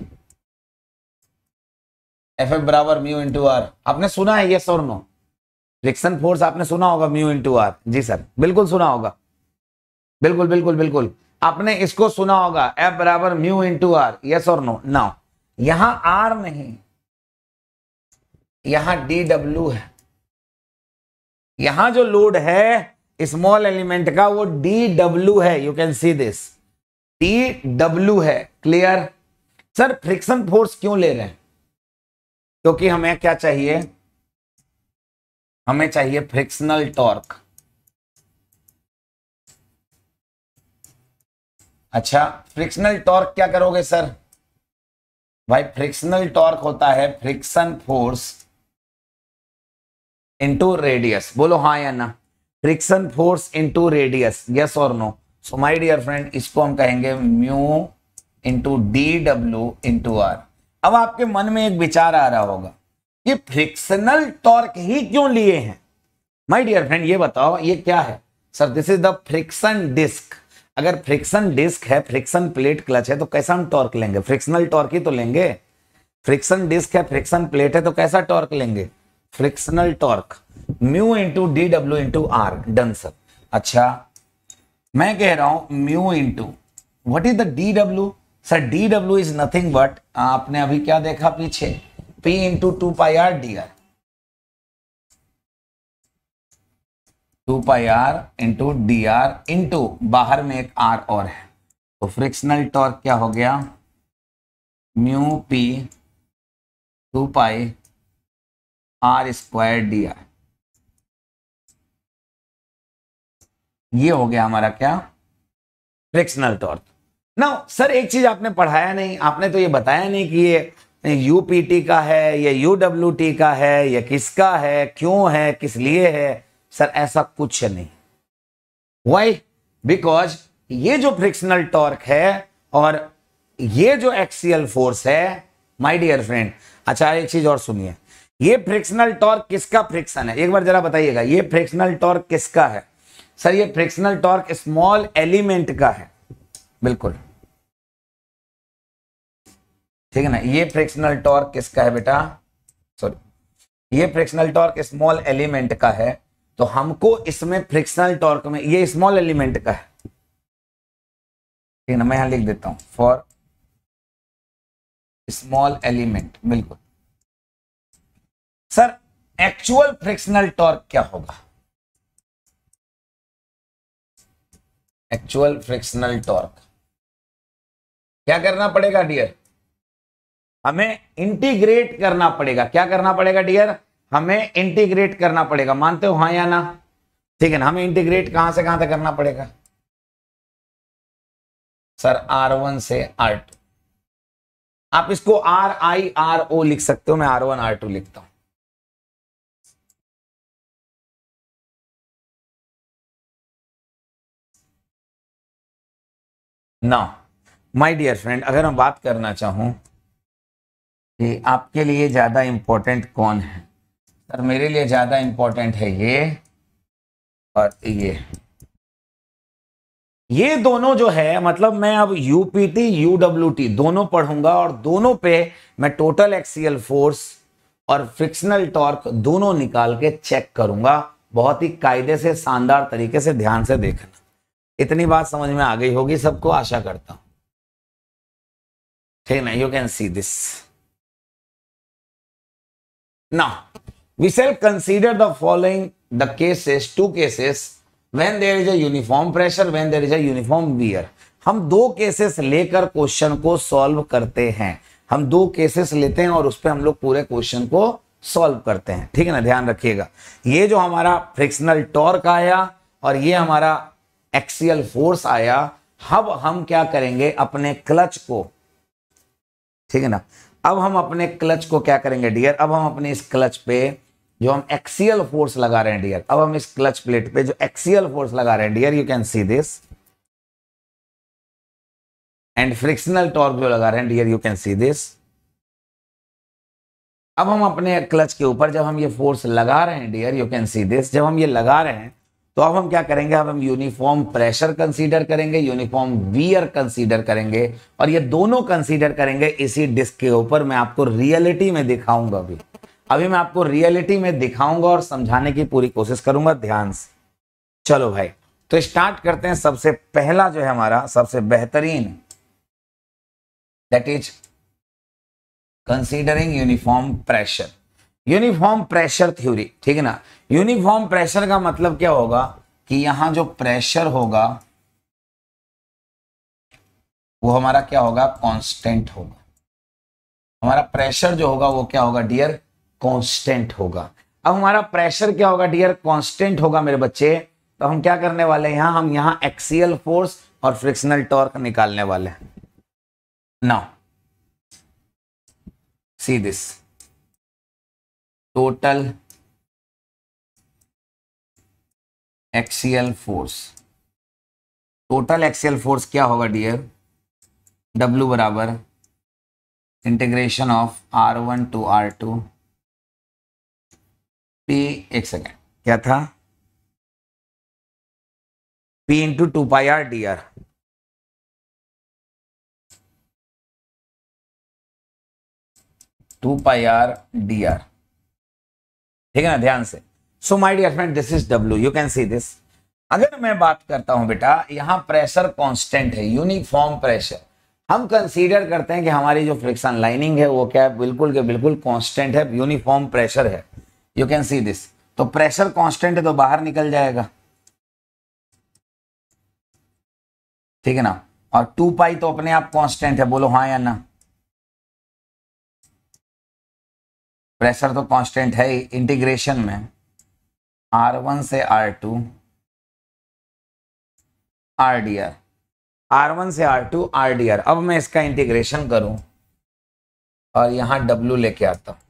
एफ एफ बराबर म्यू इंटू आर आपने सुना है यस और नो फ्रिक्शन फोर्स आपने सुना होगा म्यू इंटू आर जी सर बिल्कुल सुना होगा बिल्कुल बिल्कुल बिल्कुल आपने इसको सुना होगा एफ बराबर म्यू इंटू आर यस और नो ना यहां आर नहीं यहां डी डब्ल्यू है यहां जो लोड है स्मॉल एलिमेंट का वो डी डब्ल्यू है you can see this d डब्ल्यू है क्लियर सर फ्रिक्शन फोर्स क्यों ले रहे हैं क्योंकि तो हमें क्या चाहिए हमें चाहिए फ्रिक्शनल टॉर्क अच्छा फ्रिक्शनल टॉर्क क्या करोगे सर भाई फ्रिक्शनल टॉर्क होता है फ्रिक्शन फोर्स इंटू रेडियस बोलो हाँ या ना friction force into radius yes और no so my dear friend इसको हम कहेंगे mu into D W into r अब आपके मन में एक विचार आ रहा होगा कि फ्रिक्शनल टॉर्क ही क्यों लिए हैं माय डियर फ्रेंड ये बताओ ये क्या है sir this is the friction disc अगर फ्रिक्शन डिस्क है फ्रिक्शन प्लेट क्लच है तो कैसा हम टॉर्क लेंगे फ्रिक्शनल टॉर्क ही तो लेंगे फ्रिक्शन डिस्क है फ्रिक्शन प्लेट है तो कैसा टॉर्क लेंगे frictional torque mu into D W into R done sir अच्छा मैं कह रहा हूं mu into what is the D W sir D W is nothing but आपने अभी क्या देखा पीछे P into two pi R D R two pi are into D R into बाहर में एक आर और है तो फ्रिक्शनल टॉर्क क्या हो गया mu P two pi are square D r ये हो गया हमारा क्या फ्रिक्शनल टॉर्क ना सर एक चीज आपने पढ़ाया नहीं आपने तो ये बताया नहीं कि ये यूपीटी का है या यूडब्ल्यूटी का है या किसका है क्यों है किस लिए है सर ऐसा कुछ नहीं वाई बिकॉज ये जो फ्रिक्शनल टॉर्क है और ये जो एक्सियल फोर्स है माय डियर फ्रेंड अच्छा एक चीज और सुनिए ये फ्रिक्शनल टॉर्क किसका फ्रिक्शन है एक बार जरा बताइएगा ये फ्रिक्शनल टॉर्क किसका है सर ये फ्रिक्शनल टॉर्क स्मॉल एलिमेंट का है बिल्कुल ठीक है ना ये फ्रिक्शनल टॉर्क किसका है बेटा सॉरी ये फ्रिक्शनल टॉर्क स्मॉल एलिमेंट का है तो हमको इसमें फ्रिक्शनल टॉर्क में ये स्मॉल एलिमेंट का है ठीक है ना मैं यहां लिख देता हूं फॉर स्मॉल एलिमेंट बिल्कुल सर एक्चुअल फ्रिक्शनल टॉर्क क्या होगा एक्चुअल फ्रिक्शनल टॉर्क क्या करना पड़ेगा डियर हमें इंटीग्रेट करना पड़ेगा क्या करना पड़ेगा डियर हमें इंटीग्रेट करना पड़ेगा मानते हो हाँ या ना ठीक है ना हमें इंटीग्रेट कहां से कहां तक करना पड़ेगा सर आर वन से आर टू आप इसको आर आई आर ओ लिख सकते हो मैं आर वन आर टू लिखता हूं ना माय डियर फ्रेंड अगर मैं बात करना चाहूँ कि आपके लिए ज़्यादा इम्पोर्टेंट कौन है सर मेरे लिए ज़्यादा इम्पोर्टेंट है ये और ये ये दोनों जो है मतलब मैं अब यूपीटी यूडब्ल्यू दोनों पढ़ूंगा और दोनों पे मैं टोटल एक्सीएल फोर्स और फ्रिक्शनल टॉर्क दोनों निकाल के चेक करूंगा बहुत ही कायदे से शानदार तरीके से ध्यान से देख इतनी बात समझ में आ गई होगी सबको आशा करता हूं ठीक ना यू कैन सी दिस ना we shall consider the following the cases two cases when there is a uniform pressure when there is a uniform wear हम दो केसेस लेकर क्वेश्चन को सॉल्व करते हैं हम दो केसेस लेते हैं और उस पर हम लोग पूरे क्वेश्चन को सॉल्व करते हैं ठीक है ना ध्यान रखिएगा ये जो हमारा फ्रिक्शनल टॉर्क आया और ये हमारा एक्सियल फोर्स आया अब हम क्या करेंगे अपने क्लच को ठीक है ना अब हम अपने क्लच को क्या करेंगे डियर अब हम अपने इस क्लच पे जो हम एक्सियल फोर्स लगा रहे हैं डियर अब हम इस क्लच प्लेट पे जो एक्सियल फोर्स लगा रहे हैं dear you can see this and frictional torque जो लगा रहे हैं dear you can see this अब हम अपने क्लच के ऊपर जब हम ये फोर्स लगा रहे हैं dear you can see this जब हम ये लगा रहे हैं तो अब हम क्या करेंगे अब हम यूनिफॉर्म प्रेशर कंसीडर करेंगे यूनिफॉर्म वियर कंसीडर करेंगे और ये दोनों कंसीडर करेंगे इसी डिस्क के ऊपर मैं आपको रियलिटी में दिखाऊंगा अभी अभी मैं आपको रियलिटी में दिखाऊंगा और समझाने की पूरी कोशिश करूंगा ध्यान से चलो भाई तो स्टार्ट करते हैं सबसे पहला जो है हमारा सबसे बेहतरीन that is considering uniform pressure uniform pressure theory ठीक है ना यूनिफॉर्म प्रेशर का मतलब क्या होगा कि यहां जो प्रेशर होगा वो हमारा क्या होगा कांस्टेंट होगा हमारा प्रेशर जो होगा वो क्या होगा डियर कांस्टेंट होगा अब हमारा प्रेशर क्या होगा डियर कांस्टेंट होगा मेरे बच्चे तो हम क्या करने वाले हैं यहां हम यहां एक्सियल फोर्स और फ्रिक्शनल टॉर्क निकालने वाले हैं now see this total axial force total axial force क्या होगा डियर डब्ल्यू बराबर integration of r one to are two p एक सेकेंड क्या था p into two pi R D R two pi R D R ठीक है ना ध्यान से so my dear friend this is डब्ल्यू यू कैन सी दिस अगर मैं बात करता हूं बेटा यहां प्रेशर कांस्टेंट है यूनिफॉर्म प्रेशर हम कंसीडर करते हैं कि हमारी जो फ्रिक्शन लाइनिंग है वो क्या है बिल्कुल के बिल्कुल कांस्टेंट है यूनिफॉर्म प्रेशर है यू कैन सी दिस तो प्रेशर कांस्टेंट है तो बाहर निकल जाएगा ठीक है ना और टू पाई तो अपने आप कांस्टेंट है बोलो हाँ या ना प्रेशर तो कांस्टेंट है ही इंटीग्रेशन में आर वन से are two R D R R one से are two R D R अब मैं इसका इंटीग्रेशन करूं और यहां डब्ल्यू लेके आता हूं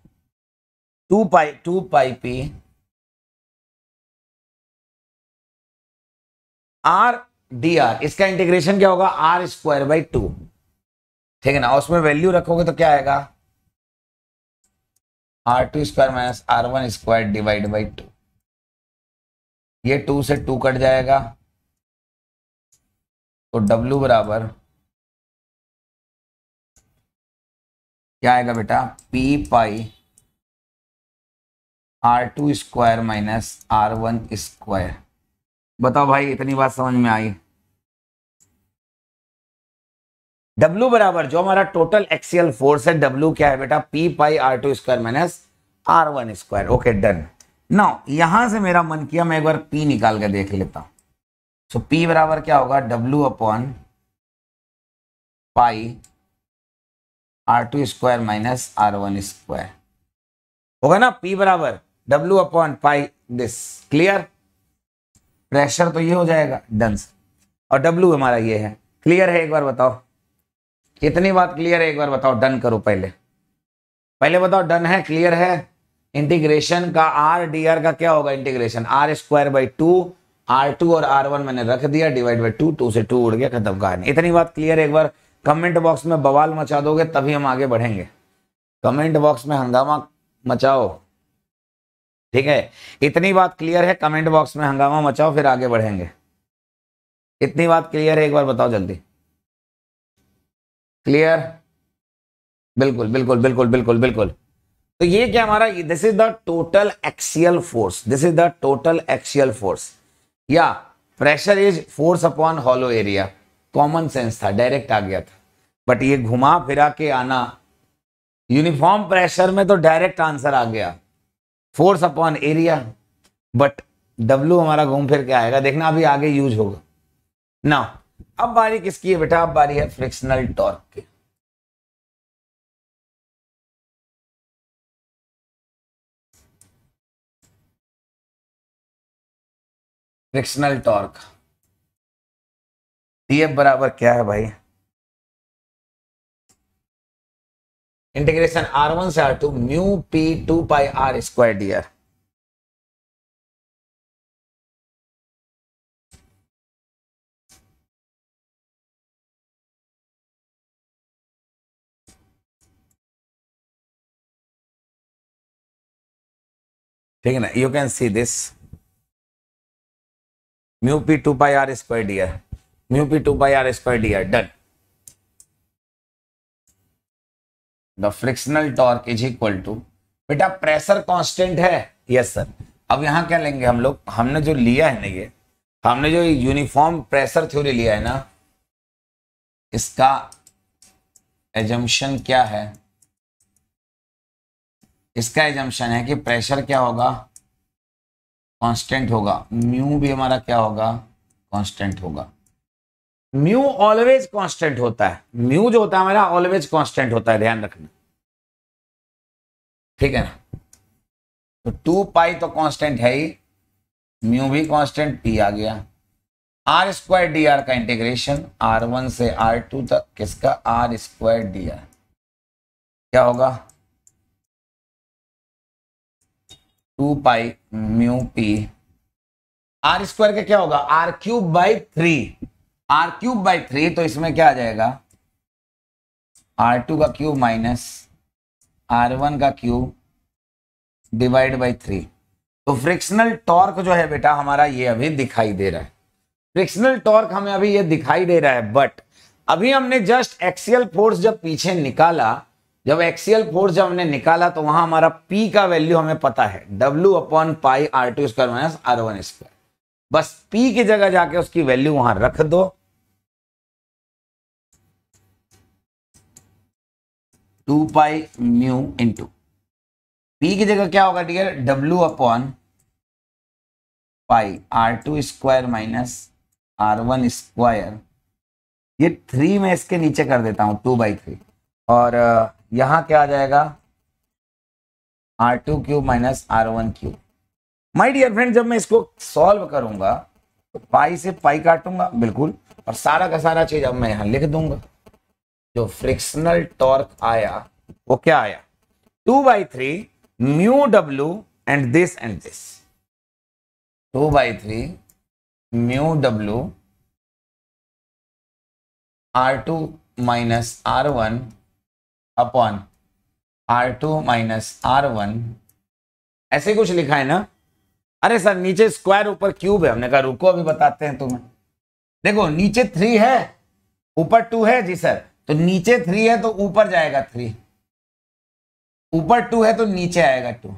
two pi two pi P R D R इसका इंटीग्रेशन क्या होगा आर स्क्वायर बाई टू ठीक है ना उसमें वैल्यू रखोगे तो क्या आएगा R two square minus R one square divide by two ये टू से टू कट जाएगा तो डब्लू बराबर क्या आएगा बेटा P pi R two square minus R one square बताओ भाई इतनी बात समझ में आई डब्ल्यू बराबर जो हमारा टोटल एक्सियल फोर्स है डब्ल्यू क्या है बेटा P pi R two square minus R one square okay done now यहां से मेरा मन किया मैं एक बार पी निकाल कर देख लेता हूं सो so, पी बराबर क्या होगा W upon pi R two square minus R one square होगा ना पी बराबर W upon pi this clear pressure तो ये हो जाएगा डन और डब्ल्यू हमारा ये है क्लियर है एक बार बताओ कितनी बात क्लियर है एक बार बताओ डन करो पहले पहले बताओ डन है क्लियर है इंटीग्रेशन का आर डी आर का क्या होगा integration R square by two are two और आर वन मैंने रख दिया डिवाइड बाई टू टू से टू उड़ गया खत्म कहा इतनी बात क्लियर है एक बार कमेंट बॉक्स में बवाल मचा दोगे तभी हम आगे बढ़ेंगे कमेंट बॉक्स में हंगामा मचाओ ठीक है इतनी बात क्लियर है कमेंट बॉक्स में हंगामा मचाओ फिर आगे बढ़ेंगे इतनी बात क्लियर है एक बार बताओ जल्दी क्लियर बिल्कुल बिल्कुल बिल्कुल बिल्कुल बिल्कुल तो ये क्या हमारा this is the total axial force this is the total axial force या pressure is force upon hollow area common sense था डायरेक्ट आ गया था बट ये घुमा फिरा के आना यूनिफॉर्म प्रेशर में तो डायरेक्ट आंसर आ गया force upon area but W हमारा घूम फिर के आएगा देखना अभी आगे यूज होगा ना अब बारी किसकी है बेटा अब बारी है फ्रिक्शनल टॉर्क की फ्रिक्शनल टॉर्क डीएफ बराबर क्या है भाई इंटीग्रेशन आर वन से are two mu P two pi are square D R ठीक है ना you can see this mu P two pi are square D R mu P two pi are square D R done the frictional torque is equal to बेटा pressure constant है yes sir अब यहां क्या लेंगे हम लोग हमने जो लिया है ना ये हमने जो यूनिफॉर्म प्रेशर थ्योरी लिया है ना इसका एजम्पन क्या है इसका एजम्पन है कि प्रेशर क्या होगा कांस्टेंट होगा म्यू भी हमारा क्या होगा कांस्टेंट होगा म्यू ऑलवेज कांस्टेंट होता है म्यू जो होता है हमारा ऑलवेज कांस्टेंट होता है ध्यान रखना ठीक है ना तो टू पाई तो कांस्टेंट है ही म्यू भी कांस्टेंट पी आ गया आर स्क्वायर डी का इंटीग्रेशन आर से आर तक किसका आर स्क्वायर डी क्या होगा two pi mu P R square का क्या होगा R cube by three R cube by three तो इसमें क्या आ जाएगा आर टू का क्यूब माइनस आर वन का क्यूब डिवाइड बाई थ्री तो फ्रिक्शनल टॉर्क जो है बेटा हमारा ये अभी दिखाई दे रहा है फ्रिक्शनल टॉर्क हमें अभी ये दिखाई दे रहा है बट अभी हमने जस्ट एक्सियल फोर्स जब पीछे निकाला जब एक्सियल फोर्स जब हमने निकाला तो वहां हमारा पी का वैल्यू हमें पता है W upon pi R two square minus R one square बस पी की जगह जाके उसकी वैल्यू वहां रख दो two pi mu into P की जगह क्या होगा dear W upon pi R two square minus R one square ये थ्री में इसके नीचे कर देता हूं टू बाई थ्री और यहां क्या आ जाएगा R two cube minus R one cube my dear friend जब मैं इसको सॉल्व करूंगा तो पाई से पाई काटूंगा बिल्कुल और सारा का सारा चीज अब मैं यहां लिख दूंगा जो फ्रिक्शनल टॉर्क आया वो क्या आया two by three mu W and this and this two by three mu W R two minus R one upon R two minus R one ऐसे कुछ लिखा है ना अरे सर नीचे स्क्वायर ऊपर क्यूब है हमने कहा रुको अभी बताते हैं तुम्हें देखो नीचे थ्री है ऊपर टू है जी सर तो नीचे थ्री है तो ऊपर जाएगा थ्री ऊपर टू है तो नीचे आएगा टू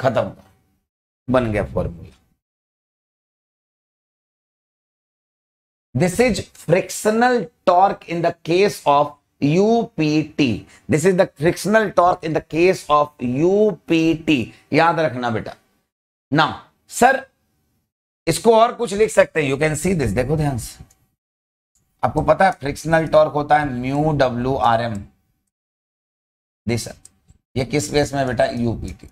खत्म बन गया formula this is frictional torque in the case of UPT this is the frictional torque in the case of UPT याद रखना बेटा नाउ सर इसको और कुछ लिख सकते हैं यू कैन सी दिस देखो ध्यान से आपको पता है फ्रिक्शनल टॉर्क होता है mu W R M this sir ये किस केस में बेटा यूपीटी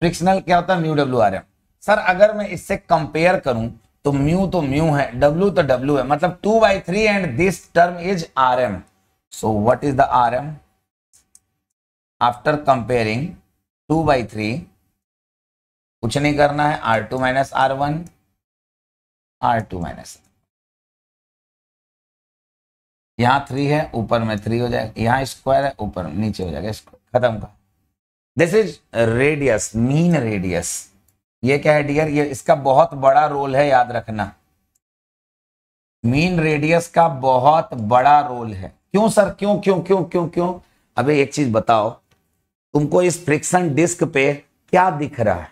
फ्रिक्शनल क्या होता है mu W R M sir अगर मैं इससे कंपेयर करूं तो म्यू तो म्यू है डब्ल्यू तो डब्ल्यू है मतलब two by three and this term is R M So what is the RM? After comparing 2 by 3, कुछ नहीं करना है R two minus R one R two minus यहाँ थ्री है ऊपर में थ्री हो जाएगा यहाँ स्क्वायर है ऊपर नीचे हो जाएगा खत्म का this is radius mean radius ये क्या है डियर ये इसका बहुत बड़ा रोल है याद रखना मीन रेडियस का बहुत बड़ा रोल है क्यों सर क्यों क्यों क्यों क्यों क्यों अबे एक चीज बताओ तुमको इस फ्रिक्शन डिस्क पे क्या दिख रहा है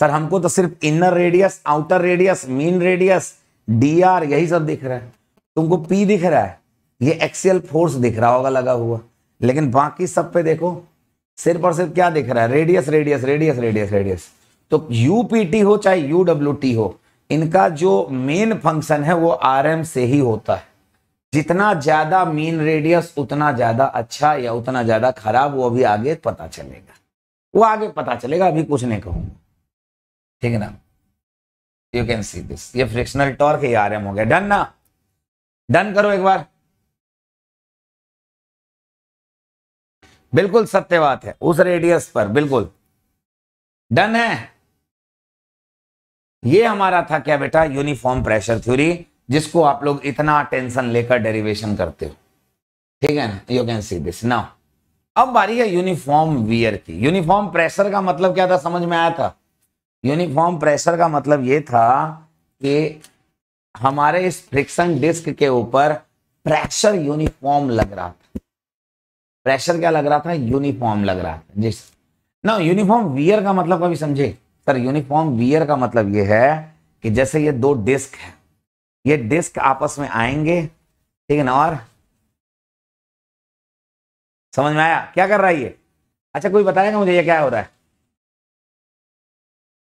सर हमको तो सिर्फ inner radius outer radius mean radius D R यही सब दिख रहा है तुमको पी दिख रहा है ये एक्सियल फोर्स दिख रहा होगा लगा हुआ लेकिन बाकी सब पे देखो सिर्फ और सिर्फ क्या दिख रहा है radius radius radius radius radius तो यूपीटी हो चाहे यूडब्ल्यू हो इनका जो मेन फंक्शन है वो आरएम से ही होता है जितना ज्यादा मीन रेडियस उतना ज्यादा अच्छा या उतना ज्यादा खराब वो अभी आगे पता चलेगा वो आगे पता चलेगा अभी कुछ नहीं कहूंगा ठीक है ना यू कैन सी दिस ये फ्रिक्शनल टॉर्क ये आरएम हो गया डन ना डन करो एक बार बिल्कुल सत्य बात है उस रेडियस पर बिल्कुल डन है ये हमारा था क्या बेटा यूनिफॉर्म प्रेशर थ्योरी जिसको आप लोग इतना टेंशन लेकर डेरिवेशन करते हो ठीक है ना you can see this now अब बारी है यूनिफॉर्म वियर की यूनिफॉर्म प्रेशर का मतलब क्या था समझ में आया था यूनिफॉर्म प्रेशर का मतलब यह था कि हमारे इस फ्रिक्शन डिस्क के ऊपर प्रेशर यूनिफॉर्म लग रहा था प्रेशर क्या लग रहा था यूनिफॉर्म लग रहा था जिस ना यूनिफॉर्म वियर का मतलब कभी समझे सर यूनिफॉर्म वियर का मतलब यह है कि जैसे ये दो डिस्क है ये डिस्क आपस में आएंगे ठीक है ना और समझ में आया क्या कर रहा है ये अच्छा कोई बताएगा मुझे ये क्या हो रहा है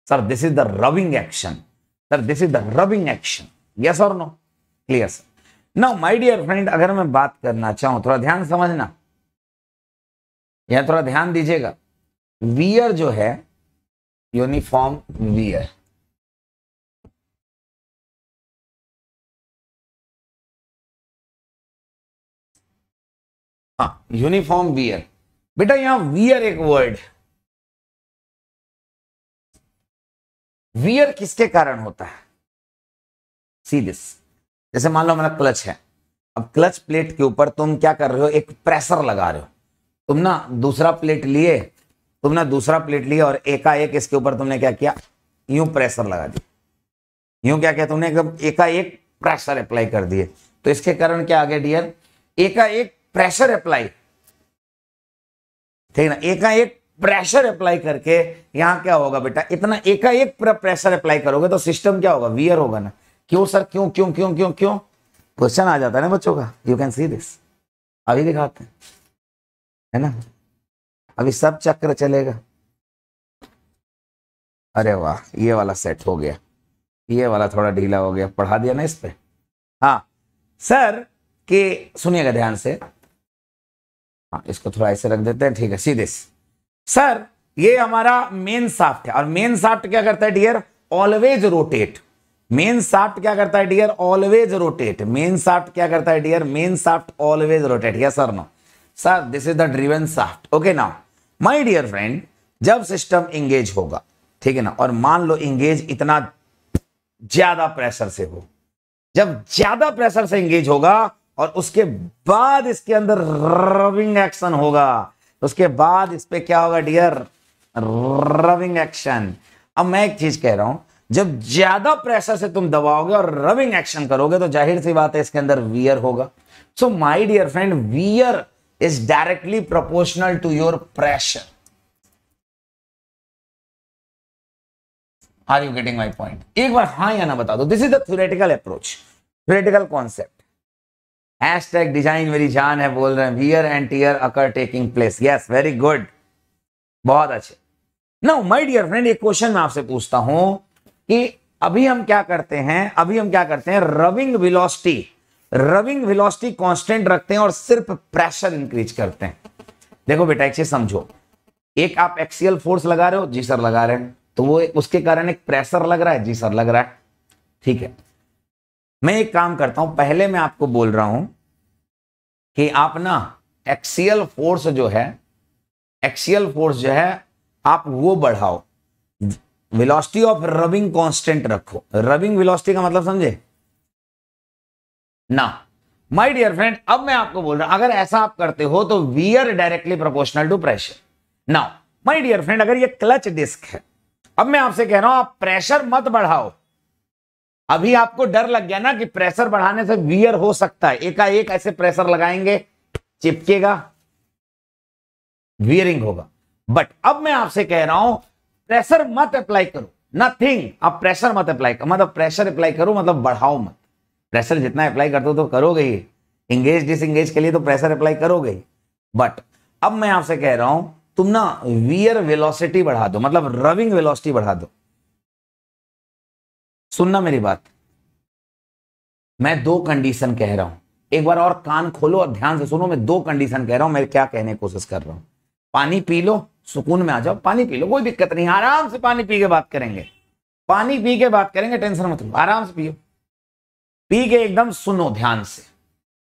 sir this is the rubbing action sir this is the rubbing action yes और no clear sir no my dear friend अगर मैं बात करना चाहूं थोड़ा ध्यान समझना यह थोड़ा ध्यान दीजिएगा वियर जो है यूनिफॉर्म वियर यूनिफॉर्म हाँ, वियर बेटा यहां वियर एक वर्ड वियर किसके कारण होता है सी दिस जैसे मान लो मेरा क्लच है अब क्लच प्लेट के ऊपर तुम क्या कर रहे हो एक प्रेशर लगा रहे हो तुम ना दूसरा प्लेट लिए तुम ना दूसरा प्लेट लिए और एकाएक इसके ऊपर तुमने क्या किया यूं प्रेशर लगा दिया यूं क्या किया तुमने एकदम एकाएक प्रेशर अप्लाई कर दिए तो इसके कारण क्या आ गया डियर एकाएक प्रेशर अप्लाई ठीक ना एकाएक प्रेशर अप्लाई करके यहां क्या होगा बेटा इतना एकाएक प्रेशर अप्लाई करोगे तो सिस्टम क्या होगा वियर होगा ना क्यों सर क्यों क्यों क्यों क्यों क्यों क्वेश्चन आ जाता है ना बच्चों का यू कैन सी दिस अभी दिखाते हैं है ना अभी सब चक्र चलेगा अरे वाह ये वाला सेट हो गया ये वाला थोड़ा ढीला हो गया पढ़ा दिया ना इस पर हाँ सर के सुनिएगा ध्यान से हाँ इसको थोड़ा ऐसे रख देते हैं ठीक है सीधे सर ये हमारा मेन साफ्ट है और मेन साफ्ट क्या करता है dear always rotate main shaft क्या करता है dear always rotate main shaft क्या करता है dear main shaft always rotate या sir no sir this is the driven shaft okay now my dear friend जब सिस्टम इंगेज होगा ठीक है ना और मान लो इंगेज इतना ज्यादा प्रेशर से हो जब ज्यादा प्रेशर से इंगेज होगा और उसके बाद इसके अंदर रविंग एक्शन होगा उसके बाद इस पर क्या होगा डियर रविंग एक्शन अब मैं एक चीज कह रहा हूं जब ज्यादा प्रेशर से तुम दबाओगे और रविंग एक्शन करोगे तो जाहिर सी बात है इसके अंदर वियर होगा so my dear friend wear is directly proportional to your pressure are you getting my point एक बार हाँ या ना बता दो this is the theoretical approach theoretical concept hashtag design मेरी जान है बोल रहे हैं wear and tear occur taking place yes very good बहुत अच्छे नाउ माय डियर फ्रेंड एक क्वेश्चन मैं आपसे पूछता हूं कि अभी हम क्या करते हैं अभी हम क्या करते हैं rubbing velocity rubbing velocity constant रखते हैं और सिर्फ प्रेशर इंक्रीज करते हैं देखो बेटा एक चीज समझो एक आप एक्सीएल फोर्स लगा रहे हो जी सर लगा रहे हैं तो वो उसके कारण एक प्रेशर लग रहा है जी सर लग रहा है ठीक है मैं एक काम करता हूं पहले मैं आपको बोल रहा हूं कि आप ना एक्सियल फोर्स जो है एक्सियल फोर्स जो है आप वो बढ़ाओ वेलोसिटी ऑफ रबिंग कांस्टेंट रखो रबिंग वेलोसिटी का मतलब समझे ना माय डियर फ्रेंड अब मैं आपको बोल रहा हूं अगर ऐसा आप करते हो तो wear directly proportional to pressure now my dear friend अगर ये क्लच डिस्क है अब मैं आपसे कह रहा हूं आप प्रेशर मत बढ़ाओ अभी आपको डर लग गया ना कि प्रेशर बढ़ाने से वियर हो सकता है एकाएक एक ऐसे प्रेशर लगाएंगे चिपकेगा वियरिंग होगा बट अब मैं आपसे कह रहा हूं प्रेशर मत अप्लाई करो नथिंग आप प्रेशर मत अप्लाई करो मतलब प्रेशर अप्लाई करो मतलब बढ़ाओ मत प्रेशर जितना अप्लाई करते हो तो करोगे ही इंगेज डिसंगेज के लिए तो प्रेशर अप्लाई करोगे ही बट अब मैं आपसे कह रहा हूं तुम ना वियर वेलोसिटी बढ़ा दो मतलब रविंग वेलोसिटी बढ़ा दो सुनना मेरी बात मैं दो कंडीशन कह रहा हूं एक बार और कान खोलो और ध्यान से सुनो मैं दो कंडीशन कह रहा हूं मैं क्या कहने की कोशिश कर रहा हूं पानी पी लो सुकून में आ जाओ पानी पी लो कोई दिक्कत नहीं आराम से पानी पी के बात करेंगे पानी पी के बात करेंगे टेंशन मत लो आराम से पियो पी के एकदम सुनो ध्यान से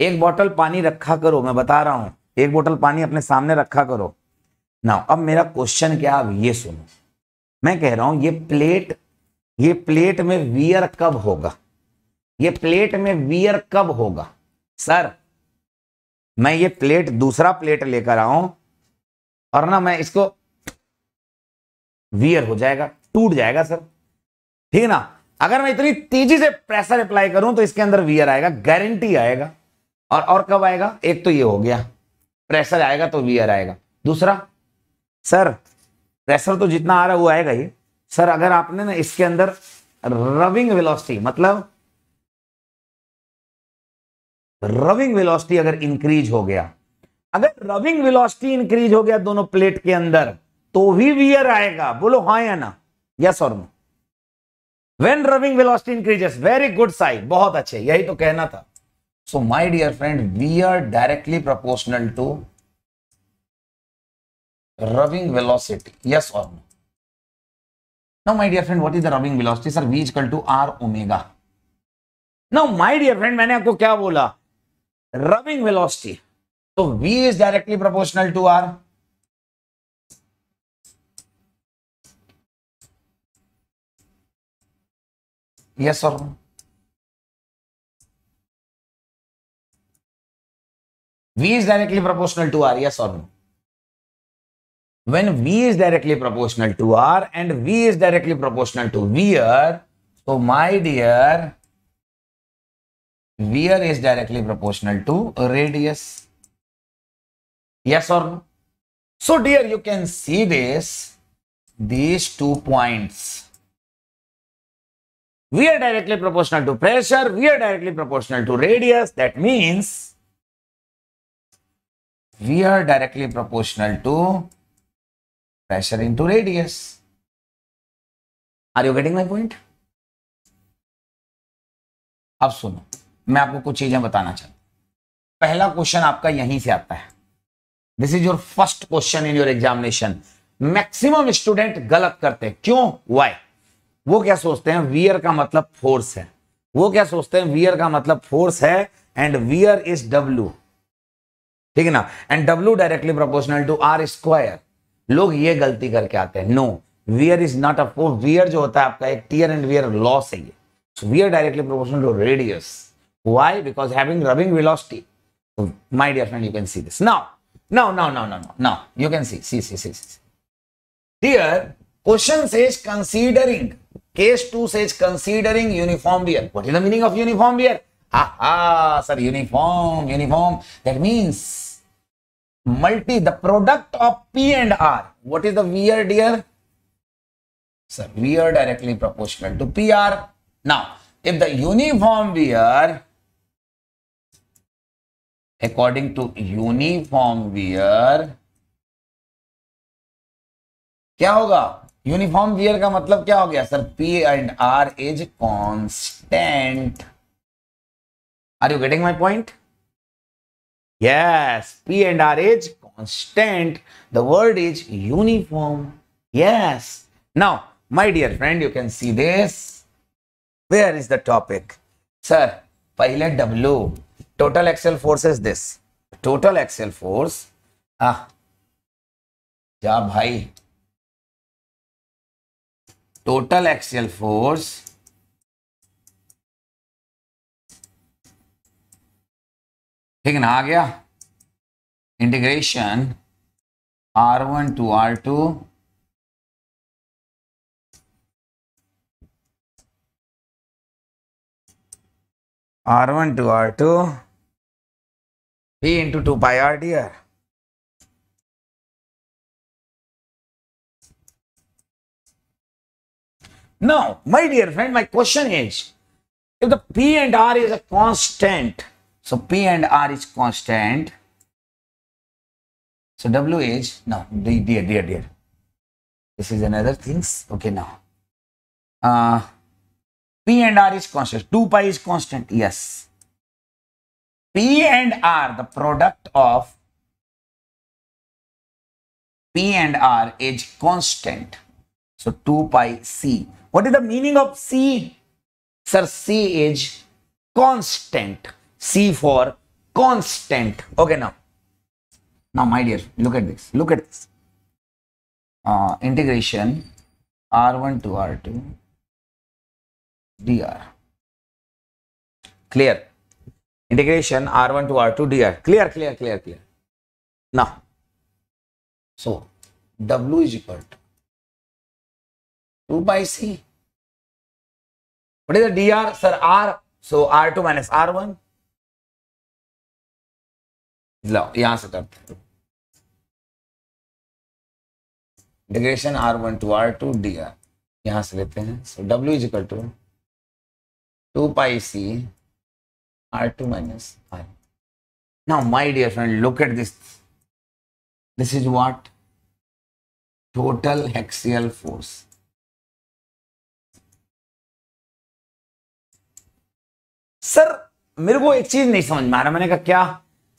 एक बोतल पानी रखा करो मैं बता रहा हूं एक बोतल पानी अपने सामने रखा करो ना अब मेरा क्वेश्चन क्या अब ये सुनो मैं कह रहा हूं ये प्लेट ये प्लेट में वियर कब होगा ये प्लेट में वियर कब होगा सर मैं ये प्लेट दूसरा प्लेट लेकर आऊं और ना मैं इसको वियर हो जाएगा टूट जाएगा सर ठीक है ना अगर मैं इतनी तेजी से प्रेशर अप्लाई करूं तो इसके अंदर वियर आएगा गारंटी आएगा और और कब आएगा एक तो ये हो गया प्रेशर आएगा तो वियर आएगा दूसरा सर प्रेशर तो जितना आ रहा है वो आएगा ही सर अगर आपने ना इसके अंदर रविंग वेलोसिटी मतलब रविंग वेलोसिटी अगर इंक्रीज हो गया अगर रविंग वेलोसिटी इंक्रीज हो गया दोनों प्लेट के अंदर तो भी वियर आएगा बोलो हा या ना यस और no when rubbing velocity increases very good sign बहुत अच्छे यही तो कहना था so my dear friend we are directly proportional to rubbing velocity yes और no Now, my dear friend, what is the rubbing velocity? Sir, v is equal to r omega. Now, my dear friend, मैंने आपको क्या बोला rubbing velocity तो v is directly proportional to r yes or no v is directly proportional to r yes or no when V is directly proportional to R and V is directly proportional to VR, so my dear, VR is directly proportional to radius. Yes or no? So dear, you can see this, these two points. We are directly proportional to pressure, we are directly proportional to radius. That means we are directly proportional to pressure into radius. Are you getting my point अब सुनो मैं आपको कुछ चीजें बताना चाहता हूं पहला क्वेश्चन आपका यहीं से आता है this is your first question in your examination maximum student गलत करते हैं क्यों वाई वो क्या सोचते हैं वियर का मतलब फोर्स है वो क्या सोचते हैं वियर का मतलब फोर्स है एंड वियर इज डब्ल्यू ठीक है ना and W directly proportional to R square लोग ये गलती करके आते हैं no wear is not a for wear जो होता है आपका एक टीयर एंड वियर लॉस है ये wear directly proportional to radius why because having rubbing velocity my dear friend you can see this now now now now now now you can see see see see tear question says considering case two says considering uniform wear what is the meaning of uniform wear आहा sir uniform uniform that means multi the product of P and R what is the wear dear sir we are directly proportional to P R now if the uniform wear according to uniform wear क्या होगा uniform wear का मतलब क्या हो गया sir P and R is constant are you getting my point Yes, P and R is constant. The word is uniform. Yes. Now, my dear friend, you can see this. Where is the topic? Sir, Pilot W. Total axial force is this. Total axial force. Ah. Ja bhai. Total axial force ठीक है ना आ गया integration R one to are two are one to are two P into two pi R D R no my dear friend my question is if the P and R is a constant So P and R is constant. So W is, no, dear, dear, dear. This is another things. Okay, now. Uh, P and R is constant. 2 pi is constant. Yes. P and R, the product of P and R is constant. So 2 pi C. What is the meaning of C? Sir, C is constant. C for constant. Okay, now. Now, my dear, look at this. Look at this. Uh, integration R1 to R2 dr. Clear. Integration R1 to R2 dr. Clear, clear, clear, clear. Now, so W is equal to 2 by C. What is the dr? Sir, R. So, R2 minus R1 लो यहां से करते हैं integration R one to are two D R यहां से लेते हैं so W is equal to two pi C R two minus R now my dear friend look at this this is what total axial force sir मेरे को एक चीज नहीं समझ में आ रहा मैंने कहा क्या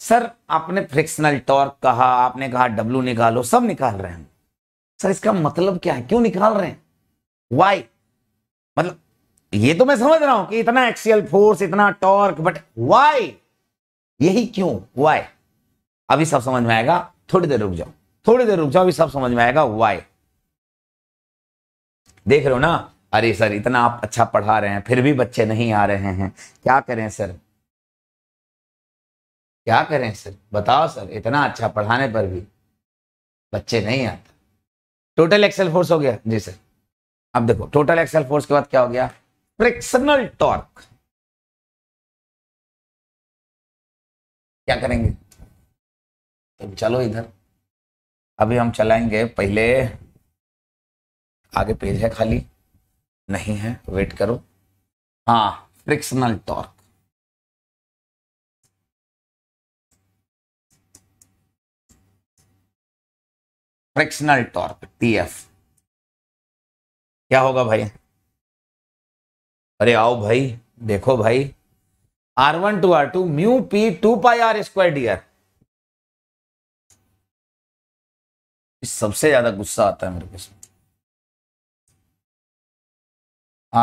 सर आपने फ्रिक्शनल टॉर्क कहा आपने कहा डब्ल्यू निकालो सब निकाल रहे हैं सर इसका मतलब क्या है क्यों निकाल रहे हैं वाई मतलब ये तो मैं समझ रहा हूं कि इतना एक्सियल फोर्स इतना टॉर्क बट वाई यही क्यों वाई अभी सब समझ में आएगा थोड़ी देर रुक जाओ थोड़ी देर रुक जाओ अभी सब समझ में आएगा वाई देख रहे हो ना अरे सर इतना आप अच्छा पढ़ा रहे हैं फिर भी बच्चे नहीं आ रहे हैं क्या करें सर क्या करें सर बताओ सर इतना अच्छा पढ़ाने पर भी बच्चे नहीं आता टोटल एक्सेल फोर्स हो गया जी सर अब देखो टोटल एक्सेल फोर्स के बाद क्या हो गया फ्रिक्शनल टॉर्क क्या करेंगे तो चलो इधर अभी हम चलाएंगे पहले आगे पेज है खाली नहीं है वेट करो हाँ frictional torque frictional torque TF क्या होगा भाई अरे आओ भाई देखो भाई R one to are two mu P two pi are square D R सबसे ज्यादा गुस्सा आता है मेरे को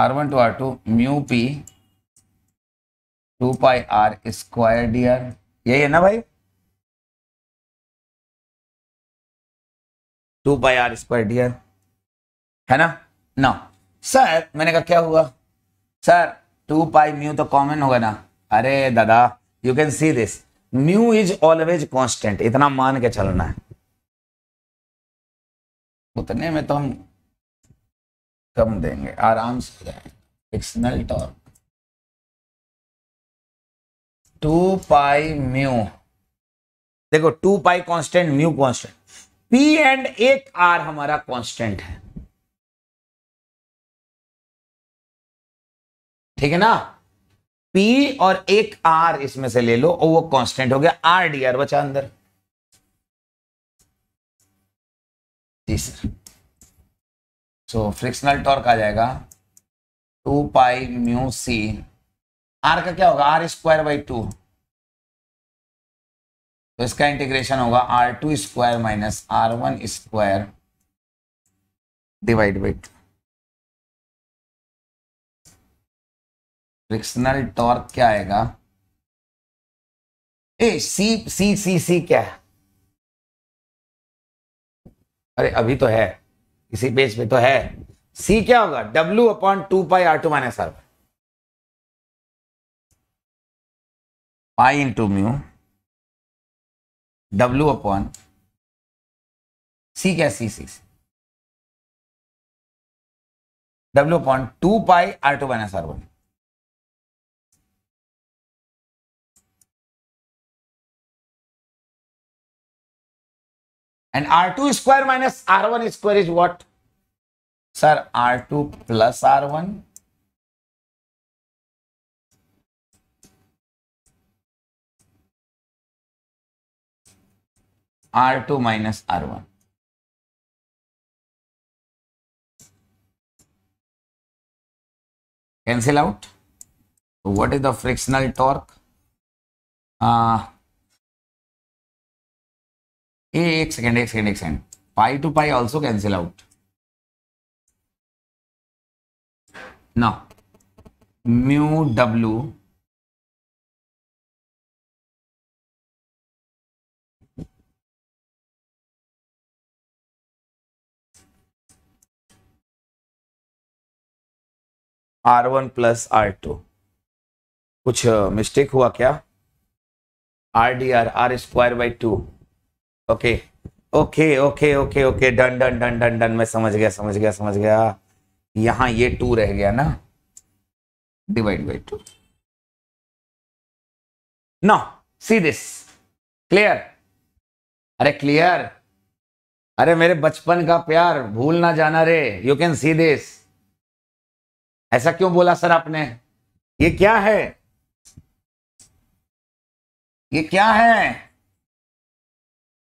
R one to are two mu P two pi are square D R यही है ना भाई two by R square D है ना ना सर मैंने कहा क्या हुआ सर टू पाई म्यू तो कॉमन होगा ना अरे दादा you can see this mu is always constant इतना मान के चलना है उतने में तो हम कम देंगे आराम से frictional torque two pi mu देखो two pi constant mu constant P and एक आर हमारा कांस्टेंट है ठीक है ना पी और एक आर इसमें से ले लो और वो कांस्टेंट हो गया आर डी आर बचा अंदर जी सर सो फ्रिक्शनल टॉर्क आ जाएगा two pi mu C R का क्या होगा आर स्क्वायर बाई टू तो इसका इंटीग्रेशन होगा R two square minus R one square divide by frictional torque क्या आएगा ए सी सी सी सी क्या है अरे अभी तो है इसी पेज पे तो है सी क्या होगा W upon two pi R two minus R pi into mu W upon C क्या C six W upon two pi R two minus R one and r2 square minus r1 square is what sir r2 plus r1 R two minus R one cancel out so what is the frictional torque uh a x second x second x second pi to pi also cancel out now mu w R one plus R two कुछ mistake uh, हुआ क्या R D R R square by two okay okay okay okay okay done done done done done मैं समझ गया समझ गया समझ गया यहां ये टू रह गया ना divide by two no see this clear अरे क्लियर अरे मेरे बचपन का प्यार भूल ना जाना रे यू कैन सी दिस ऐसा क्यों बोला सर आपने ये क्या है ये क्या है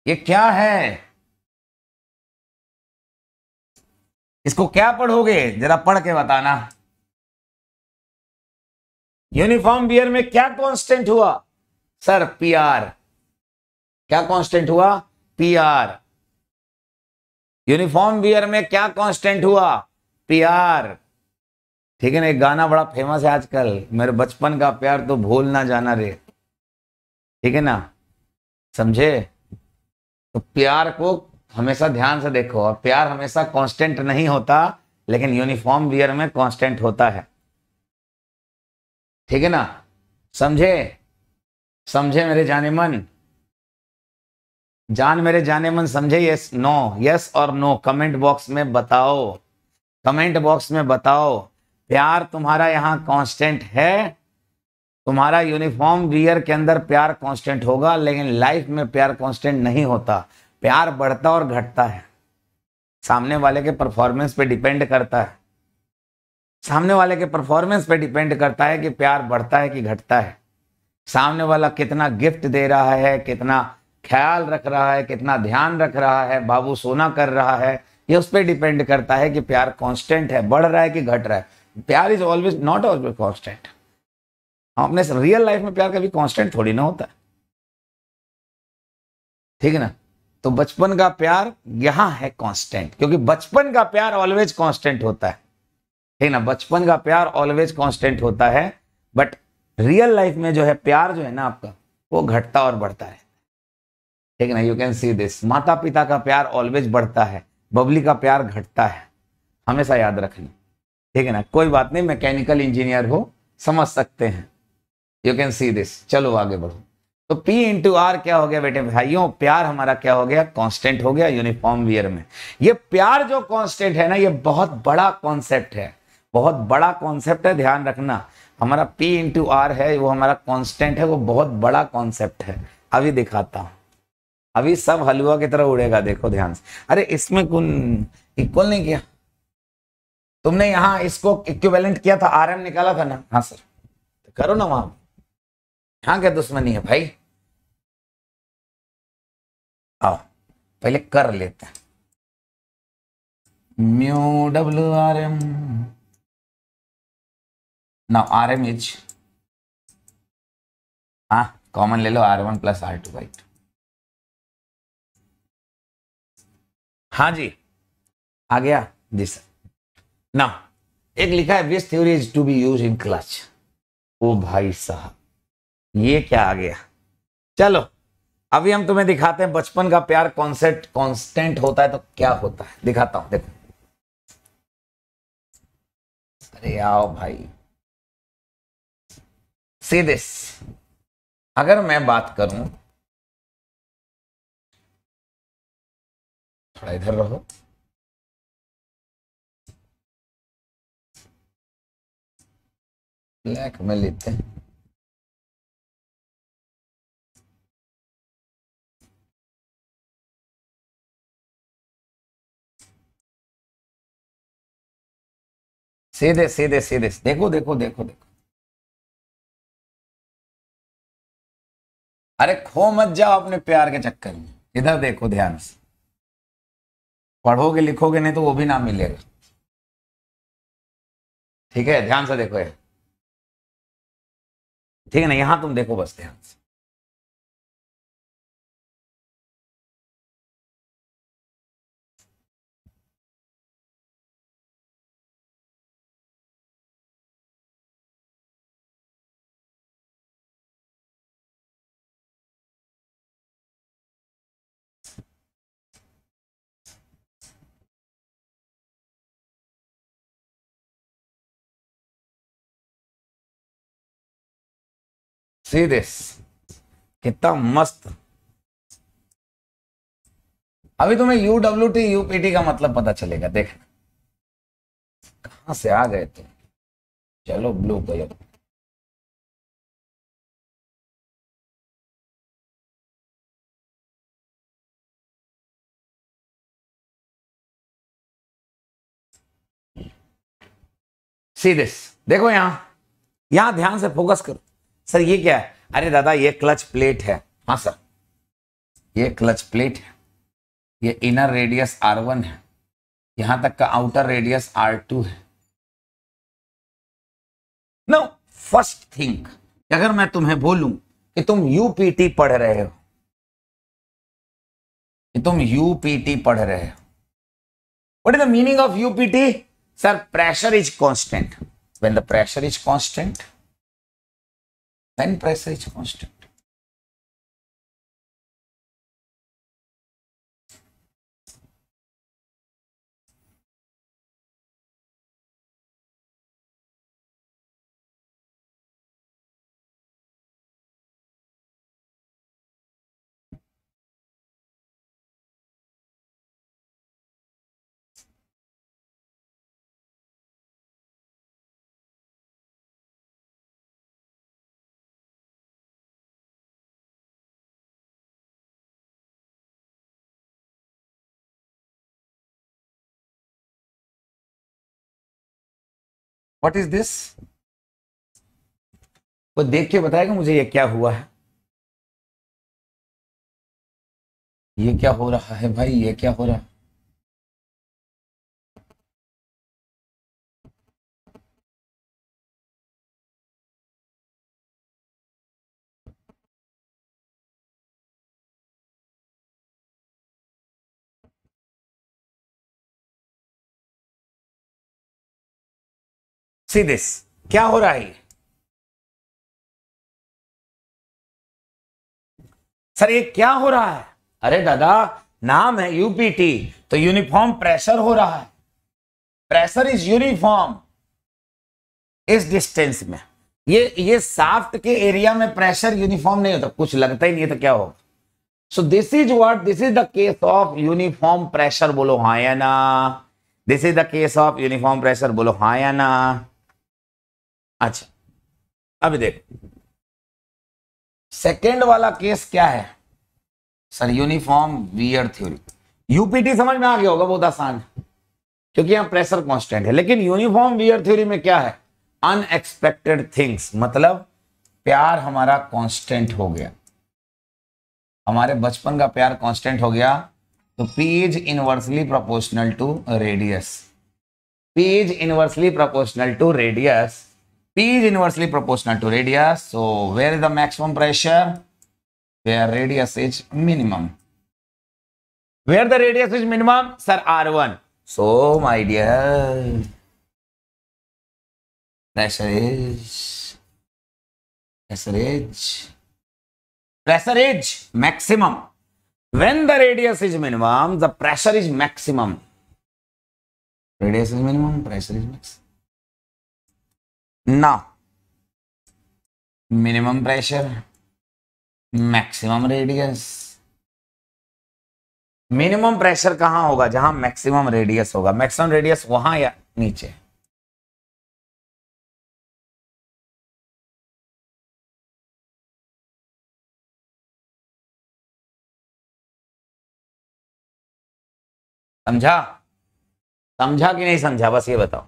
ये क्या है इसको क्या पढ़ोगे जरा पढ़ के बताना यूनिफॉर्म बियर में क्या कांस्टेंट हुआ सर पीआर क्या कांस्टेंट हुआ पीआर यूनिफॉर्म बियर में क्या कांस्टेंट हुआ पीआर ठीक है ना एक गाना बड़ा फेमस है आजकल मेरे बचपन का प्यार तो भूल ना जाना रे ठीक है ना समझे तो प्यार को हमेशा ध्यान से देखो और प्यार हमेशा कांस्टेंट नहीं होता लेकिन यूनिफॉर्म वियर में कांस्टेंट होता है ठीक है ना समझे समझे मेरे जाने मन जान मेरे जाने मन समझे यस नो यस और नो कमेंट बॉक्स में बताओ कमेंट बॉक्स में बताओ प्यार तुम्हारा यहाँ कांस्टेंट है तुम्हारा यूनिफॉर्म वियर के अंदर प्यार कांस्टेंट होगा लेकिन लाइफ में प्यार कांस्टेंट नहीं होता प्यार बढ़ता और घटता है सामने वाले के परफॉर्मेंस पे डिपेंड करता है सामने वाले के परफॉर्मेंस पे डिपेंड करता है कि प्यार बढ़ता है कि घटता है सामने वाला कितना गिफ्ट दे रहा है कितना ख्याल रख रहा है कितना ध्यान रख रहा है बाबू सोना कर रहा है ये उस पर डिपेंड करता है कि प्यार कांस्टेंट है बढ़ रहा है कि घट रहा है प्यार is always not always constant अपने रियल लाइफ में प्यार कभी कॉन्स्टेंट थोड़ी ना होता है ठीक है ना तो बचपन का प्यार यहां है कांस्टेंट क्योंकि बचपन का प्यार ऑलवेज कांस्टेंट होता है ठीक ना बचपन का प्यार ऑलवेज कांस्टेंट होता है बट रियल लाइफ में जो है प्यार जो है ना आपका वो घटता और बढ़ता है ठीक ना यू कैन सी दिस माता पिता का प्यार ऑलवेज बढ़ता है बबली का प्यार घटता है हमेशा याद रखना ठीक है ना कोई बात नहीं मैकेनिकल इंजीनियर हो समझ सकते हैं यू कैन सी दिस चलो आगे बढ़ो तो P इंटू आर क्या हो गया बेटे भाइयों प्यार हमारा क्या हो गया कांस्टेंट हो गया यूनिफॉर्म वियर में ये प्यार जो कांस्टेंट है ना ये बहुत बड़ा कॉन्सेप्ट है बहुत बड़ा कॉन्सेप्ट है ध्यान रखना हमारा P इंटू आर है वो हमारा कांस्टेंट है वो बहुत बड़ा कॉन्सेप्ट है अभी दिखाता हूं अभी सब हलवा की तरह उड़ेगा देखो ध्यान से अरे इसमें कुल इक्वल नहीं किया तुमने यहां इसको इक्विवेलेंट किया था आरएम निकाला था ना हाँ सर तो करो ना वहां यहां क्या दुश्मनी है भाई आओ पहले कर लेते हैं mu W R M now R M is हा कॉमन ले लो R one plus R two by two हाँ जी आ गया जी सर ना एक लिखा है which theory is to be use in clutch ओ भाई साहब ये क्या आ गया चलो अभी हम तुम्हें दिखाते हैं बचपन का प्यार कॉन्सेप्ट कॉन्स्टेंट होता है तो क्या होता है दिखाता हूं देखो अरे आओ भाई सी दिस अगर मैं बात करूं थोड़ा इधर रहो ब्लैक में लेते हैं सीधे सीधे सीधे देखो देखो देखो देखो अरे खो मत जाओ अपने प्यार के चक्कर में इधर देखो ध्यान से पढ़ोगे लिखोगे नहीं तो वो भी ना मिलेगा ठीक है ध्यान से देखो यार ठीक है ना यहां तुम देखो बस ध्यान से सी दिस कितना मस्त अभी तुम्हें यू डब्ल्यू टी यूपीटी का मतलब पता चलेगा देखना कहां से आ गए तुम चलो ब्लू कलर सी दिस देखो यहां यहां ध्यान से फोकस करो सर ये क्या है अरे दादा ये क्लच प्लेट है हाँ सर ये क्लच प्लेट है ये इनर रेडियस आर वन है यहां तक का आउटर रेडियस आर टू है नो फर्स्ट थिंक अगर मैं तुम्हें बोलू कि तुम यूपीटी पढ़ रहे हो कि तुम यूपीटी पढ़ रहे हो what is the meaning of UPT sir pressure is constant when the pressure is constant then pressure is constant. What is this वो देख के बताएगा मुझे ये क्या हुआ है ये क्या हो रहा है भाई ये क्या हो रहा है सी दिस क्या हो रहा है सर ये क्या हो रहा है अरे दादा नाम है यूपीटी तो यूनिफॉर्म प्रेशर हो रहा है प्रेशर इज यूनिफॉर्म इस डिस्टेंस में ये ये साफ्ट के एरिया में प्रेशर यूनिफॉर्म नहीं होता कुछ लगता ही नहीं तो क्या होगा so this is what this is the case of uniform pressure बोलो हाँ या ना this is the case of uniform pressure बोलो हाँ या ना अच्छा अभी देख सेकेंड वाला केस क्या है sir uniform wear theory UPT समझ में आ गया होगा बहुत आसान क्योंकि यहां प्रेशर कांस्टेंट है लेकिन यूनिफॉर्म वियर थ्योरी में क्या है अनएक्सपेक्टेड थिंग्स मतलब प्यार हमारा कांस्टेंट हो गया हमारे बचपन का प्यार कांस्टेंट हो गया तो P is inversely proportional to radius P is inversely proportional to radius P is inversely proportional to radius. So where is the maximum pressure? Where radius is minimum. Where the radius is minimum? Sir, R1. So my dear, pressure is, pressure is, pressure is maximum. When the radius is minimum, the pressure is maximum. Radius is minimum, pressure is maximum. now minimum pressure maximum radius minimum pressure कहां होगा जहां maximum radius होगा maximum radius वहां या नीचे समझा समझा कि नहीं समझा बस ये बताओ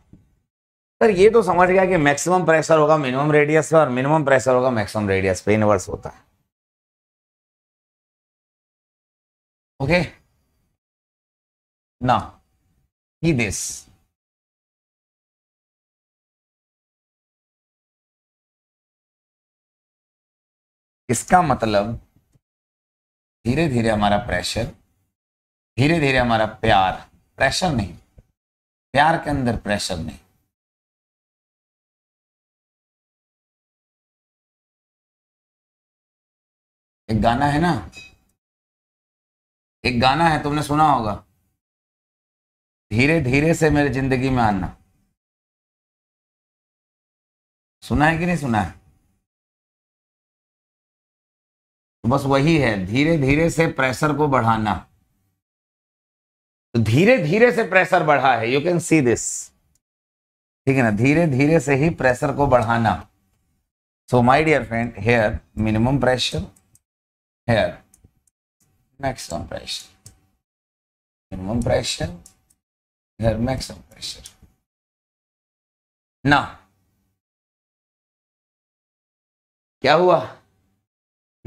सर ये तो समझ गया कि मैक्सिमम प्रेशर होगा मिनिमम रेडियस पे और मिनिमम प्रेशर होगा मैक्सिमम रेडियस पे इनवर्स होता है ओके ना ही दिस इसका मतलब धीरे धीरे हमारा प्रेशर धीरे धीरे हमारा प्यार प्रेशर नहीं प्यार के अंदर प्रेशर नहीं एक गाना है ना एक गाना है तुमने सुना होगा धीरे धीरे से मेरे जिंदगी में आना सुना है कि नहीं सुना है तो बस वही है धीरे धीरे से प्रेशर को बढ़ाना तो धीरे धीरे से प्रेशर बढ़ा है यू कैन सी दिस ठीक है ना धीरे धीरे से ही प्रेशर को बढ़ाना so my dear friend here minimum pressure here maximum pressure minimum pressure here maximum pressure now क्या हुआ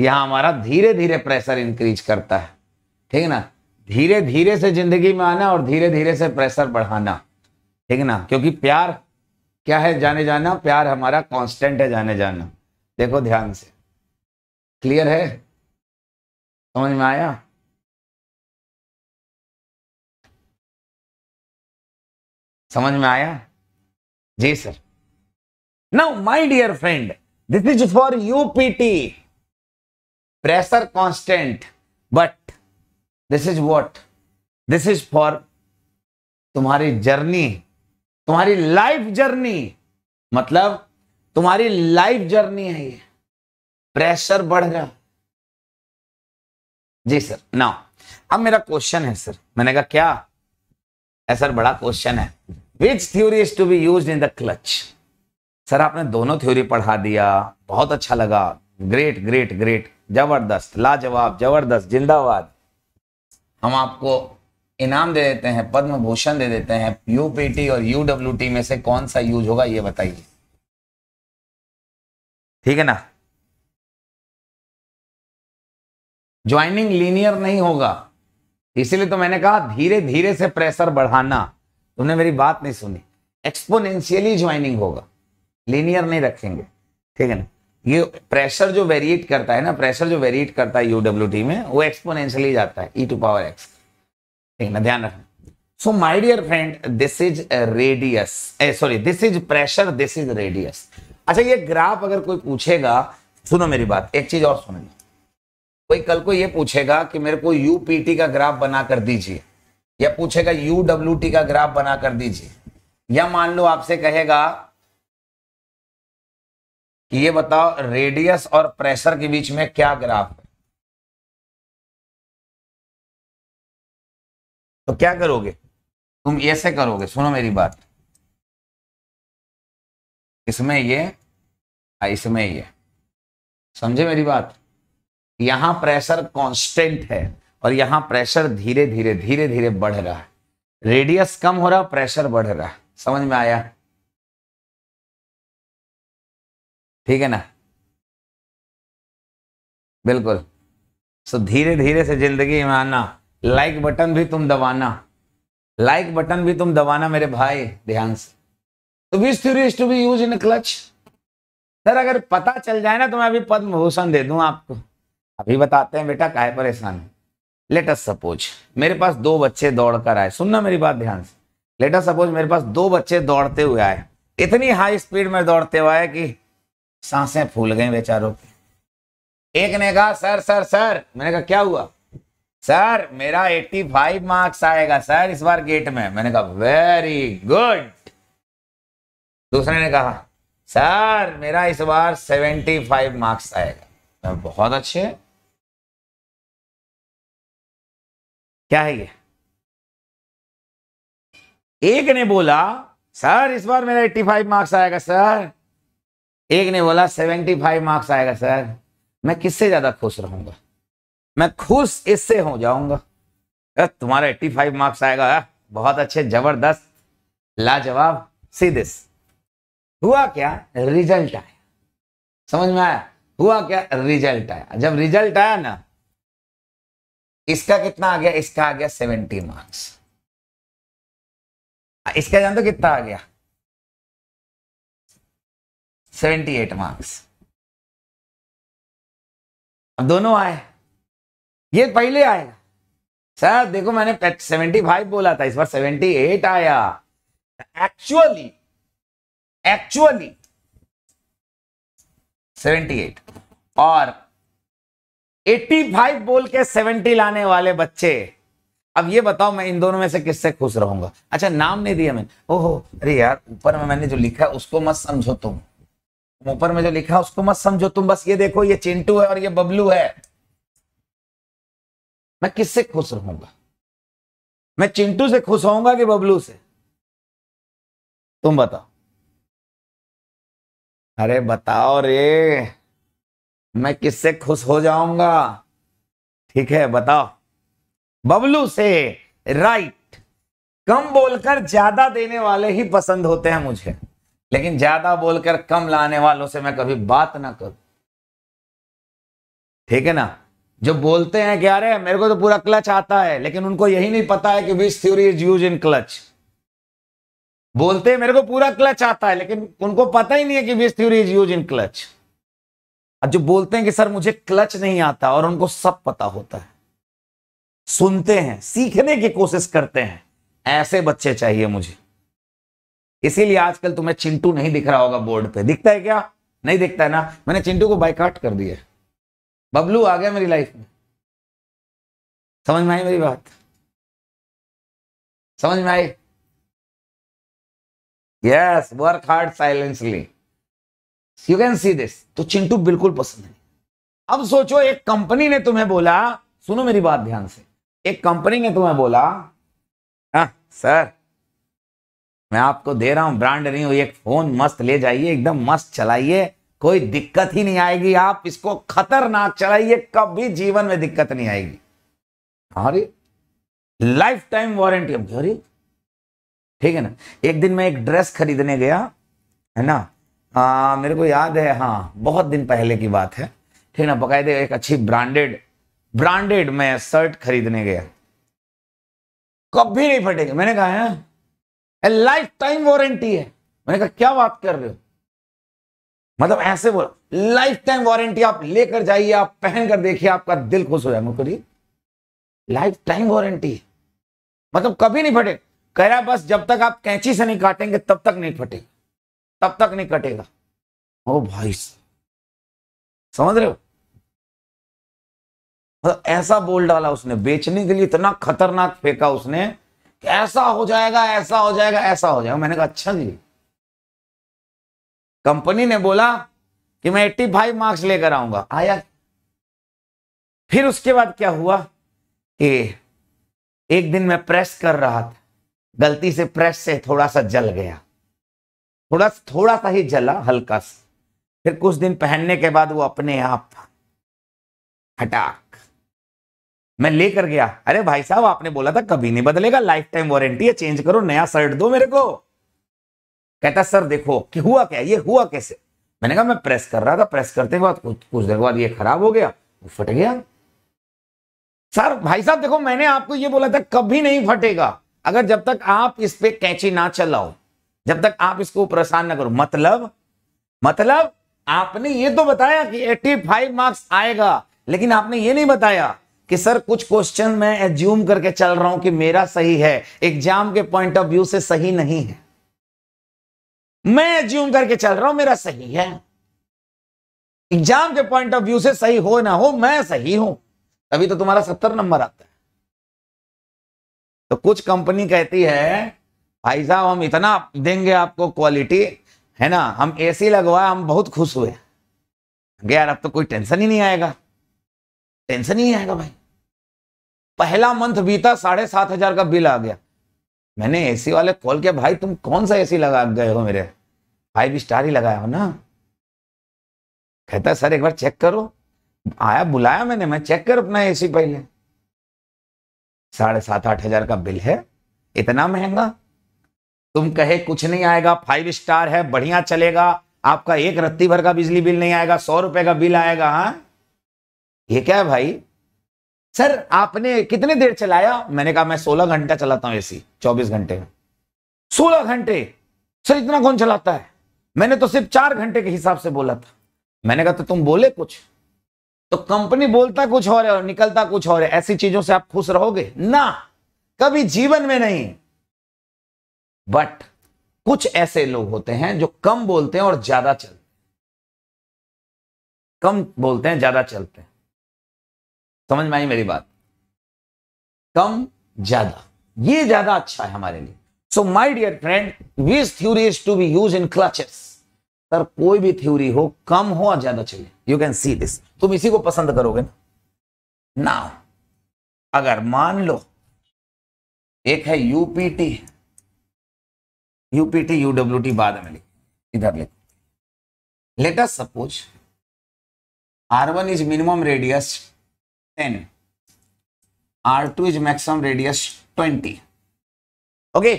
यहां हमारा धीरे धीरे प्रेशर इंक्रीज करता है ठीक ना धीरे धीरे से जिंदगी में आना और धीरे धीरे से प्रेशर बढ़ाना ठीक ना क्योंकि प्यार क्या है जाने जाना प्यार हमारा कांस्टेंट है जाने जाना देखो ध्यान से क्लियर है समझ में आया समझ में आया जी sir now my dear friend this is for UPT pressure constant but this is what this is for तुम्हारी जर्नी तुम्हारी लाइफ जर्नी मतलब तुम्हारी लाइफ जर्नी है ये प्रेशर बढ़ रहा जी सर नाउ अब मेरा क्वेश्चन है सर मैंने कहा क्या सर बड़ा क्वेश्चन है which theory is to be use in the clutch sir आपने दोनों थ्योरी पढ़ा दिया बहुत अच्छा लगा ग्रेट ग्रेट ग्रेट जबरदस्त लाजवाब जबरदस्त जिंदाबाद हम आपको इनाम दे देते हैं पद्म भूषण दे देते हैं यूपीटी और यूडब्ल्यूटी में से कौन सा यूज होगा ये बताइए ठीक है ना ज्वाइनिंग लीनियर नहीं होगा इसीलिए तो मैंने कहा धीरे धीरे से प्रेशर बढ़ाना तुमने मेरी बात नहीं सुनी एक्सपोनेंशियली ज्वाइनिंग होगा लीनियर नहीं रखेंगे ठीक है ना ये प्रेशर जो वेरिएट करता है ना प्रेशर जो वेरिएट करता है यूडब्ल्यू में वो एक्सपोनेंशियली जाता है ई टू पावर एक्स ठीक है ना ध्यान रखना so my dear friend this is radius sorry this is pressure this is radius अच्छा ये ग्राफ अगर कोई पूछेगा सुनो मेरी बात एक चीज और सुनो कोई कल को ये पूछेगा कि मेरे को यूपीटी का ग्राफ बना कर दीजिए या पूछेगा यू का ग्राफ बना कर दीजिए या मान लो आपसे कहेगा कि ये बताओ रेडियस और प्रेशर के बीच में क्या ग्राफ है तो क्या करोगे तुम ऐसे करोगे सुनो मेरी बात इसमें ये हाँ, इसमें ये समझे मेरी बात यहां प्रेशर कांस्टेंट है और यहां प्रेशर धीरे धीरे धीरे धीरे बढ़ रहा है रेडियस कम हो रहा प्रेशर बढ़ रहा है समझ में आया ठीक है ना बिल्कुल सो धीरे धीरे से जिंदगी में आना लाइक बटन भी तुम दबाना लाइक बटन भी तुम दबाना मेरे भाई ध्यान से तो which theory is to be use in clutch sir अगर पता चल जाए ना तो मैं अभी पद्म भूषण दे दूं आपको अभी बताते हैं बेटा काहे परेशान है लेटस सपोज मेरे पास दो बच्चे दौड़ कर आए सुनना मेरी बात ध्यान से लेटस सपोज मेरे पास दो बच्चे दौड़ते हुए आए इतनी हाई स्पीड में दौड़ते हुए आए कि सांसें फूल गई बेचारों की एक ने कहा सर सर सर मैंने कहा क्या हुआ सर मेरा 85 मार्क्स आएगा सर इस बार गेट में मैंने कहा वेरी गुड दूसरे ने कहा सर मेरा इस बार 75 मार्क्स आएगा बहुत अच्छे क्या है ये एक ने बोला सर इस बार मेरा 85 मार्क्स आएगा सर एक ने बोला 75 मार्क्स आएगा सर मैं किससे ज्यादा खुश रहूंगा मैं खुश इससे हो जाऊंगा तुम्हारा 85 मार्क्स आएगा बहुत अच्छे जबरदस्त लाजवाब सी दिस हुआ क्या रिजल्ट आया समझ में आया हुआ क्या रिजल्ट आया जब रिजल्ट आया ना इसका कितना आ गया इसका आ गया सेवेंटी मार्क्स हाँ, इसका जान दो तो कितना आ गया सेवेंटी एट मार्क्स अब दोनों आए ये पहले आएगा सर देखो मैंने सेवेंटी फाइव बोला था इस बार सेवेंटी एट आया एक्चुअली एक्चुअली सेवेंटी एट और 85 बोल के 70 लाने वाले बच्चे अब ये बताओ मैं इन दोनों में से किससे खुश रहूंगा अच्छा नाम नहीं दिया मैंने ओहो अरे यार ऊपर में मैंने जो लिखा है उसको मत समझो तुम ऊपर में जो लिखा है उसको मत समझो तुम बस ये देखो ये चिंटू है और ये बबलू है मैं किससे खुश रहूंगा मैं चिंटू से खुश होऊंगा कि बबलू से तुम बताओ अरे बताओ रे मैं किससे खुश हो जाऊंगा ठीक है बताओ बबलू से राइट कम बोलकर ज्यादा देने वाले ही पसंद होते हैं मुझे लेकिन ज्यादा बोलकर कम लाने वालों से मैं कभी बात ना करूं ठीक है ना जो बोलते हैं क्या रे मेरे को तो पूरा क्लच आता है लेकिन उनको यही नहीं पता है कि which theory is use in clutch बोलते हैं मेरे को पूरा क्लच आता है लेकिन उनको पता ही नहीं है कि which theory is use in clutch अब जो बोलते हैं कि सर मुझे क्लच नहीं आता और उनको सब पता होता है सुनते हैं सीखने की कोशिश करते हैं ऐसे बच्चे चाहिए मुझे इसीलिए आजकल तुम्हें चिंटू नहीं दिख रहा होगा बोर्ड पे दिखता है क्या नहीं दिखता है ना मैंने चिंटू को बाइकाट कर दिया बबलू आ गया मेरी लाइफ में समझ में आई मेरी बात समझ में आई yes work hard silently you can see this तो चिंटू बिल्कुल पसंद नहीं अब सोचो एक कंपनी ने तुम्हें बोला सुनो मेरी बात ध्यान से एक कंपनी ने तुम्हें बोला हाँ सर मैं आपको दे रहा हूं ब्रांड नहीं हुई एक फोन मस्त ले जाइए एकदम मस्त चलाइए कोई दिक्कत ही नहीं आएगी आप इसको खतरनाक चलाइए कभी जीवन में दिक्कत नहीं आएगी अरे लाइफ टाइम वारंटी अरे ठीक है ना एक दिन मैं एक ड्रेस खरीदने गया है ना आ, हाँ, मेरे को याद है हाँ बहुत दिन पहले की बात है ठीक ना बकायदे एक अच्छी ब्रांडेड ब्रांडेड मैं शर्ट खरीदने गया कभी नहीं फटेगा मैंने कहा है लाइफ टाइम वारंटी है मैंने कहा क्या बात कर रहे हो मतलब ऐसे बोल लाइफ टाइम वारंटी आप लेकर जाइए आप पहन कर देखिए आपका दिल खुश हो जाएगा करिए लाइफ टाइम वारंटी है मतलब कभी नहीं फटे कह रहा बस जब तक आप कैंची से नहीं काटेंगे तब तक नहीं फटेगा तब तक नहीं कटेगा ओ भाई समझ रहे हो मतलब ऐसा बोल डाला उसने बेचने के लिए इतना खतरनाक फेंका उसने कि ऐसा हो जाएगा ऐसा हो जाएगा ऐसा हो जाएगा मैंने कहा अच्छा जी कंपनी ने बोला कि मैं एट्टी फाइव मार्क्स लेकर आऊंगा आया फिर उसके बाद क्या हुआ कि एक दिन मैं प्रेस कर रहा था गलती से प्रेस से थोड़ा सा जल गया थोड़ा थोड़ा सा ही जला हल्का सा फिर कुछ दिन पहनने के बाद वो अपने आप हटाक मैं लेकर गया अरे भाई साहब आपने बोला था कभी नहीं बदलेगा लाइफ टाइम वारंटी है चेंज करो नया शर्ट दो मेरे को कहता सर देखो कि हुआ क्या ये हुआ कैसे मैंने कहा मैं प्रेस कर रहा था प्रेस करते के बाद कुछ कुछ देर बाद ये खराब हो गया वो फट गया सर भाई साहब देखो मैंने आपको ये बोला था कभी नहीं फटेगा अगर जब तक आप इस पे कैंची ना चलाओ जब तक आप इसको परेशान ना करो मतलब मतलब आपने ये तो बताया कि 85 मार्क्स आएगा लेकिन आपने ये नहीं बताया कि सर कुछ क्वेश्चन मैं एज्यूम करके चल रहा हूं कि मेरा सही है एग्जाम के पॉइंट ऑफ व्यू से सही नहीं है मैं एज्यूम करके चल रहा हूं मेरा सही है एग्जाम के पॉइंट ऑफ व्यू से सही हो ना हो मैं सही हूं तभी तो तुम्हारा सत्तर नंबर आता है तो कुछ कंपनी कहती है भाई साहब हम इतना देंगे आपको क्वालिटी है ना हम एसी लगवाए हम बहुत खुश हुए यार अब तो कोई टेंशन ही नहीं आएगा टेंशन ही नहीं आएगा भाई पहला मंथ बीता साढ़े सात हजार का बिल आ गया मैंने एसी वाले कॉल किया भाई तुम कौन सा एसी लगा गए हो मेरे फाइव स्टार ही लगाया हो ना कहता सर एक बार चेक करो आया बुलाया मैंने मैं चेक कर अपना एसी पहले साढ़े सात आठ हजार का बिल है इतना महंगा तुम कहे कुछ नहीं आएगा फाइव स्टार है बढ़िया चलेगा आपका एक रत्ती भर का बिजली बिल नहीं आएगा सौ रुपए का बिल आएगा हाँ ये क्या है भाई सर आपने कितने देर चलाया मैंने कहा मैं सोलह घंटा चलाता हूं एसी चौबीस घंटे में सोलह घंटे सर इतना कौन चलाता है मैंने तो सिर्फ चार घंटे के हिसाब से बोला था मैंने कहा तो तुम बोले कुछ तो कंपनी बोलता कुछ और है और निकलता कुछ और है ऐसी चीजों से आप खुश रहोगे ना कभी जीवन में नहीं बट कुछ ऐसे लोग होते हैं जो कम बोलते हैं और ज्यादा चलते हैं कम बोलते हैं ज्यादा चलते हैं समझ में आई मेरी बात कम ज्यादा ये ज्यादा अच्छा है हमारे लिए so my dear friend which theory is to be use in clutches sir कोई भी थ्योरी हो कम हो और ज्यादा चले यू कैन सी दिस तुम इसी को पसंद करोगे ना नाउ अगर मान लो एक है यूपीटी यूपीटी यूडब्ल्यूटी बाद में लिख इधर लिख let us suppose R one is minimum radius ten R two is maximum radius twenty okay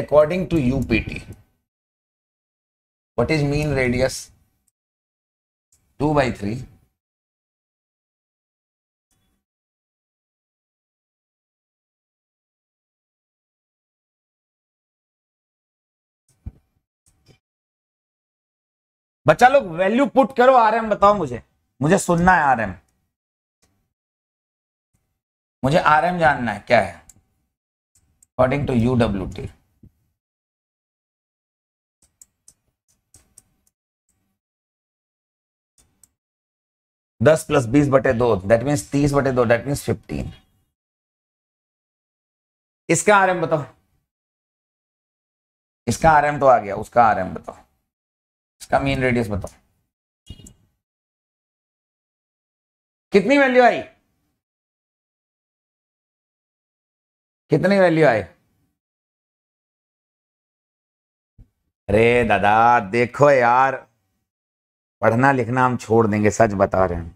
according to UPT. What is mean radius 2 by 3 बच्चा लोग वैल्यू पुट करो आरएम बताओ मुझे मुझे सुनना है आरएम मुझे आरएम जानना है क्या है according to U W T दस प्लस बीस बटे दो दैट मीन्स तीस बटे दो दैट मीन्स फिफ्टीन इसका आरएम बताओ इसका आरएम तो आ गया उसका आरएम बताओ इसका मीन रेडियस बताओ कितनी वैल्यू आई कितनी वैल्यू आई अरे दादा देखो यार पढ़ना लिखना हम छोड़ देंगे सच बता रहे हैं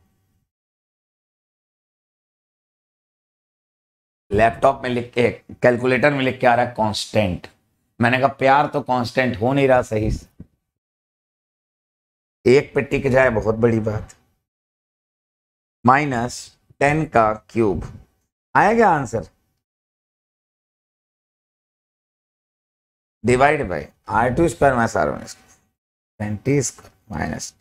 लैपटॉप में लिख के कैलकुलेटर में लिख के आ रहा है कांस्टेंट मैंने कहा प्यार तो कांस्टेंट हो नहीं रहा सही से एक पे टिक जाए बहुत बड़ी बात माइनस टेन का क्यूब आया क्या answer divide by R two square minus R one twenty square minus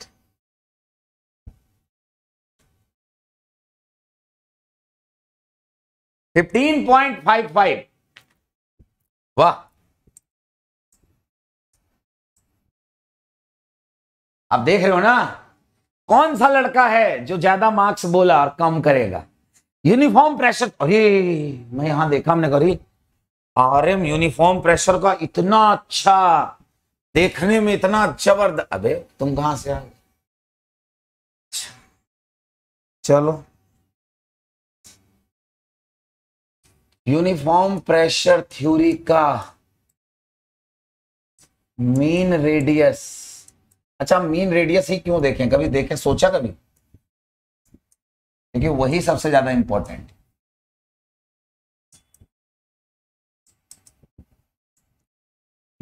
fifteen point five five वाह आप देख रहे हो ना कौन सा लड़का है जो ज्यादा मार्क्स बोला और कम करेगा यूनिफॉर्म प्रेशर अरे मैं यहां देखा हमने करी आर एम यूनिफॉर्म प्रेशर का इतना अच्छा देखने में इतना जबरदस्त अबे तुम कहां से आ चलो यूनिफॉर्म प्रेशर थ्योरी का मीन रेडियस अच्छा मीन रेडियस ही क्यों देखें कभी देखें सोचा कभी क्योंकि वही सबसे ज्यादा इंपॉर्टेंट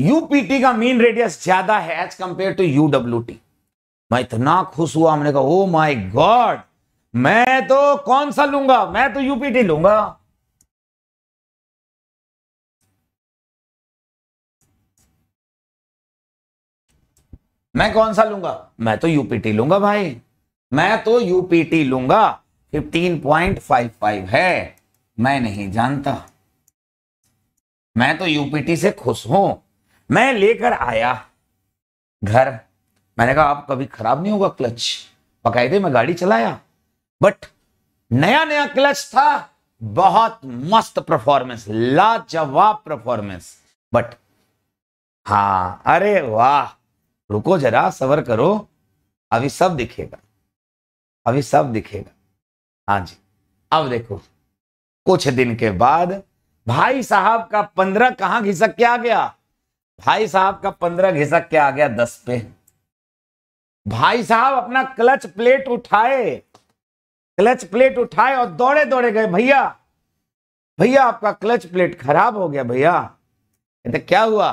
यूपीटी का मीन रेडियस ज्यादा है एज कंपेयर टू यूडब्ल्यूटी मैं इतना खुश हुआ हमने कहा ओ माय गॉड मैं तो कौन सा लूंगा मैं तो यूपीटी लूंगा मैं कौन सा लूंगा मैं तो यूपीटी लूंगा भाई मैं तो यूपीटी लूंगा 15.55 है मैं नहीं जानता मैं तो यूपीटी से खुश हूं मैं लेकर आया घर मैंने कहा आप कभी खराब नहीं होगा क्लच बकायदे में गाड़ी चलाया बट नया नया क्लच था बहुत मस्त परफॉर्मेंस लाजवाब परफॉर्मेंस बट हाँ अरे वाह रुको जरा सवर करो अभी सब दिखेगा अभी सब दिखेगा हाँ जी अब देखो कुछ दिन के बाद भाई साहब का पंद्रह कहाँ घिसक के आ गया भाई साहब का पंद्रह घिसक के आ गया दस पे भाई साहब अपना क्लच प्लेट उठाए क्लच प्लेट उठाए और दौड़े दौड़े गए भैया भैया आपका क्लच प्लेट खराब हो गया भैया क्या हुआ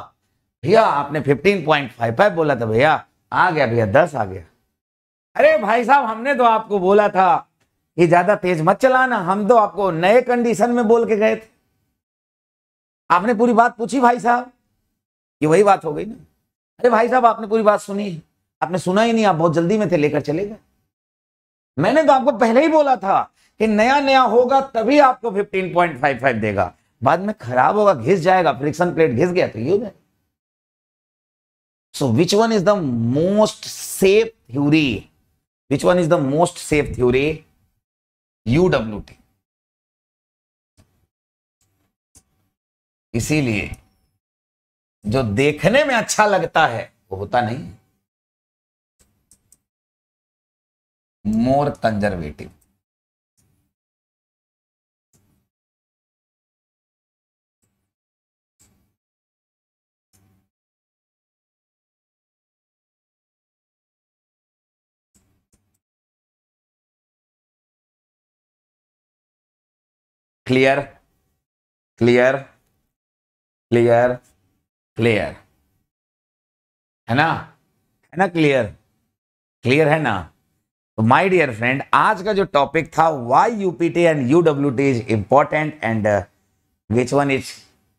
भैया आपने 15.55 बोला था भैया आ गया भैया दस आ गया अरे भाई साहब हमने तो आपको बोला था कि ज्यादा तेज मत चलाना हम तो आपको नए कंडीशन में बोल के गए थे आपने पूरी बात पूछी भाई साहब ये वही बात हो गई ना अरे भाई साहब आपने पूरी बात सुनी आपने सुना ही नहीं आप बहुत जल्दी में थे लेकर चले गए मैंने तो आपको पहले ही बोला था कि नया नया होगा तभी आपको 15.55 देगा बाद में खराब होगा घिस जाएगा फ्रिक्शन प्लेट घिस गया तो ये हो जाएगा So which one is the most safe theory? Which one is the most safe theory? UWT. इसीलिए जो देखने में अच्छा लगता है वो होता नहीं more conservative clear clear clear clear है ना है ना क्लियर क्लियर है ना तो माय डियर फ्रेंड आज का जो टॉपिक था why UPT and UWT is important and which one is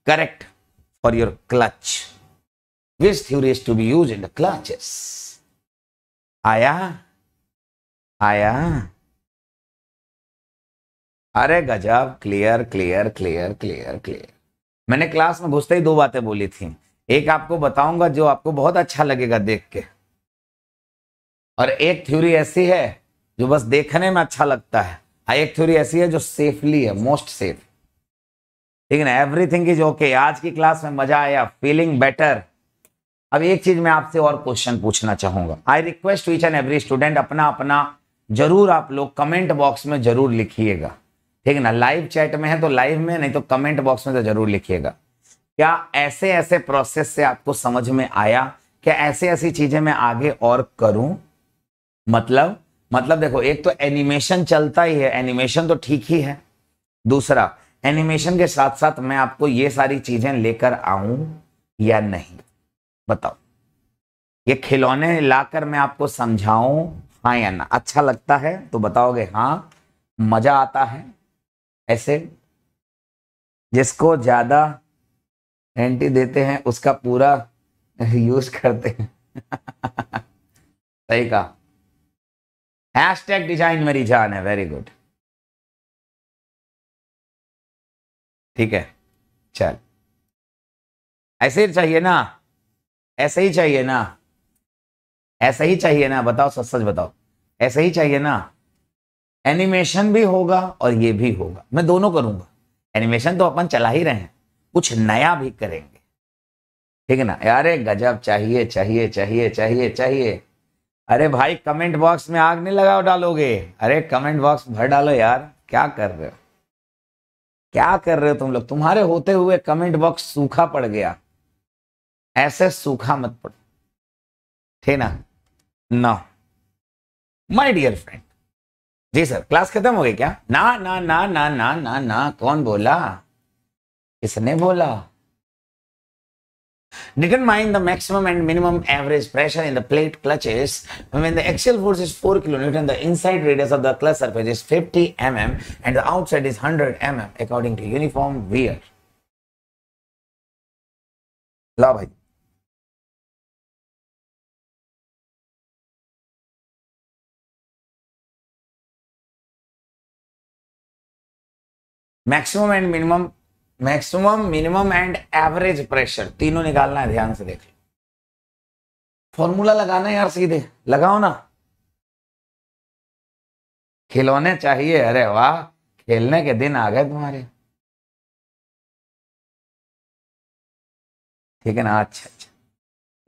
correct for your clutch which theory is to be use in the clutches आया आया अरे गजब clear clear clear clear clear मैंने class में घुसते ही दो बातें बोली थी एक आपको बताऊंगा जो आपको बहुत अच्छा लगेगा देख के और एक थ्योरी ऐसी है जो बस देखने में अच्छा लगता है और हाँ, एक थ्योरी ऐसी है जो सेफली है मोस्ट सेफ ठीक है ना एवरीथिंग इज ओके आज की क्लास में मजा आया फीलिंग बेटर अब एक चीज मैं आपसे और क्वेश्चन पूछना चाहूंगा I request which each and every student अपना अपना जरूर आप लोग कमेंट बॉक्स में जरूर लिखिएगा ठीक है ना लाइव चैट में है तो लाइव में नहीं तो कमेंट बॉक्स में तो जरूर लिखिएगा क्या ऐसे ऐसे प्रोसेस से आपको समझ में आया क्या ऐसे ऐसी चीजें मैं आगे और करूं मतलब मतलब देखो एक तो एनिमेशन चलता ही है एनिमेशन तो ठीक ही है दूसरा एनिमेशन के साथ साथ मैं आपको ये सारी चीजें लेकर आऊं या नहीं बताओ ये खिलौने लाकर मैं आपको समझाऊं हाँ या ना अच्छा लगता है तो बताओगे हाँ मजा आता है एसिड जिसको ज़्यादा एंटी देते हैं उसका पूरा यूज करते हैं सही कहा हैशटैग डिजाइन मेरी जान है वेरी गुड ठीक है चल ऐसे ही चाहिए ना ऐसे ही चाहिए ना ऐसे ही चाहिए ना बताओ सच सच बताओ ऐसे ही चाहिए ना एनिमेशन भी होगा और ये भी होगा मैं दोनों करूंगा एनिमेशन तो अपन चला ही रहे हैं कुछ नया भी करेंगे ठीक है ना यार गजब चाहिए चाहिए चाहिए चाहिए चाहिए अरे भाई कमेंट बॉक्स में आग नहीं लगाओ डालोगे अरे कमेंट बॉक्स भर डालो यार क्या कर रहे हो क्या कर रहे हो तुम लोग तुम्हारे होते हुए कमेंट बॉक्स सूखा पड़ गया ऐसे सूखा मत पड़ ठीक ना ना माई डियर फ्रेंड जी सर क्लास खत्म हो गई क्या ना ना ना ना ना ना ना कौन बोला किसने बोला Determine the maximum and minimum average pressure in the plate clutches when the axial force is 4 kN, the inside radius of the clutch surface is 50 mm and the outside is 100 mm according to uniform wear. ला भाई maximum and minimum maximum minimum and average pressure तीनों निकालना है ध्यान से देख लो formula लगाना है यार सीधे लगाओ ना खिलौने चाहिए अरे वाह खेलने के दिन आ गए तुम्हारे ठीक है ना अच्छा अच्छा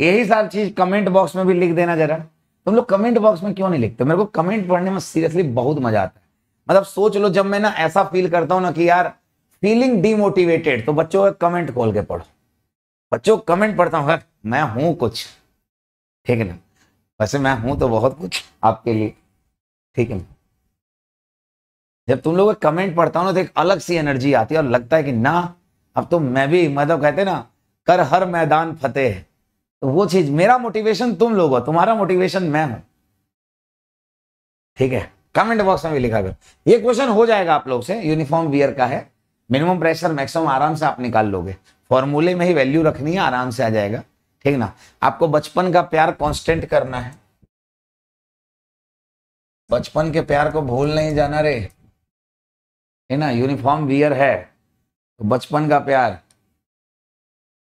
यही सारी चीज कमेंट बॉक्स में भी लिख देना जरा तुम लोग कमेंट बॉक्स में क्यों नहीं लिखते मेरे को कमेंट पढ़ने में सीरियसली बहुत मजा आता है मतलब सोच लो जब मैं ना ऐसा फील करता हूं ना कि यार फीलिंग डिमोटिवेटेड तो बच्चों कमेंट खोल के पढ़ो बच्चों कमेंट पढ़ता हूं मैं हूं कुछ ठीक है ना वैसे मैं हूं तो बहुत कुछ आपके लिए ठीक है ना जब तुम लोग कमेंट पढ़ता हूं ना तो एक अलग सी एनर्जी आती है और लगता है कि ना अब तो मैं भी मतलब कहते ना कर हर मैदान फतेह तो वो चीज मेरा मोटिवेशन तुम लोग हो तुम्हारा मोटिवेशन मैं हूं ठीक है कमेंट बॉक्स में भी लिखा कर ये क्वेश्चन हो जाएगा आप लोग से यूनिफॉर्म वियर का है मिनिमम प्रेशर मैक्सिमम आराम से आप निकाल लोगे फॉर्मूले में ही वैल्यू रखनी है आराम से आ जाएगा ठीक ना आपको बचपन का प्यार कांस्टेंट करना है बचपन के प्यार को भूल नहीं जाना रे है ना यूनिफॉर्म वियर है तो बचपन का प्यार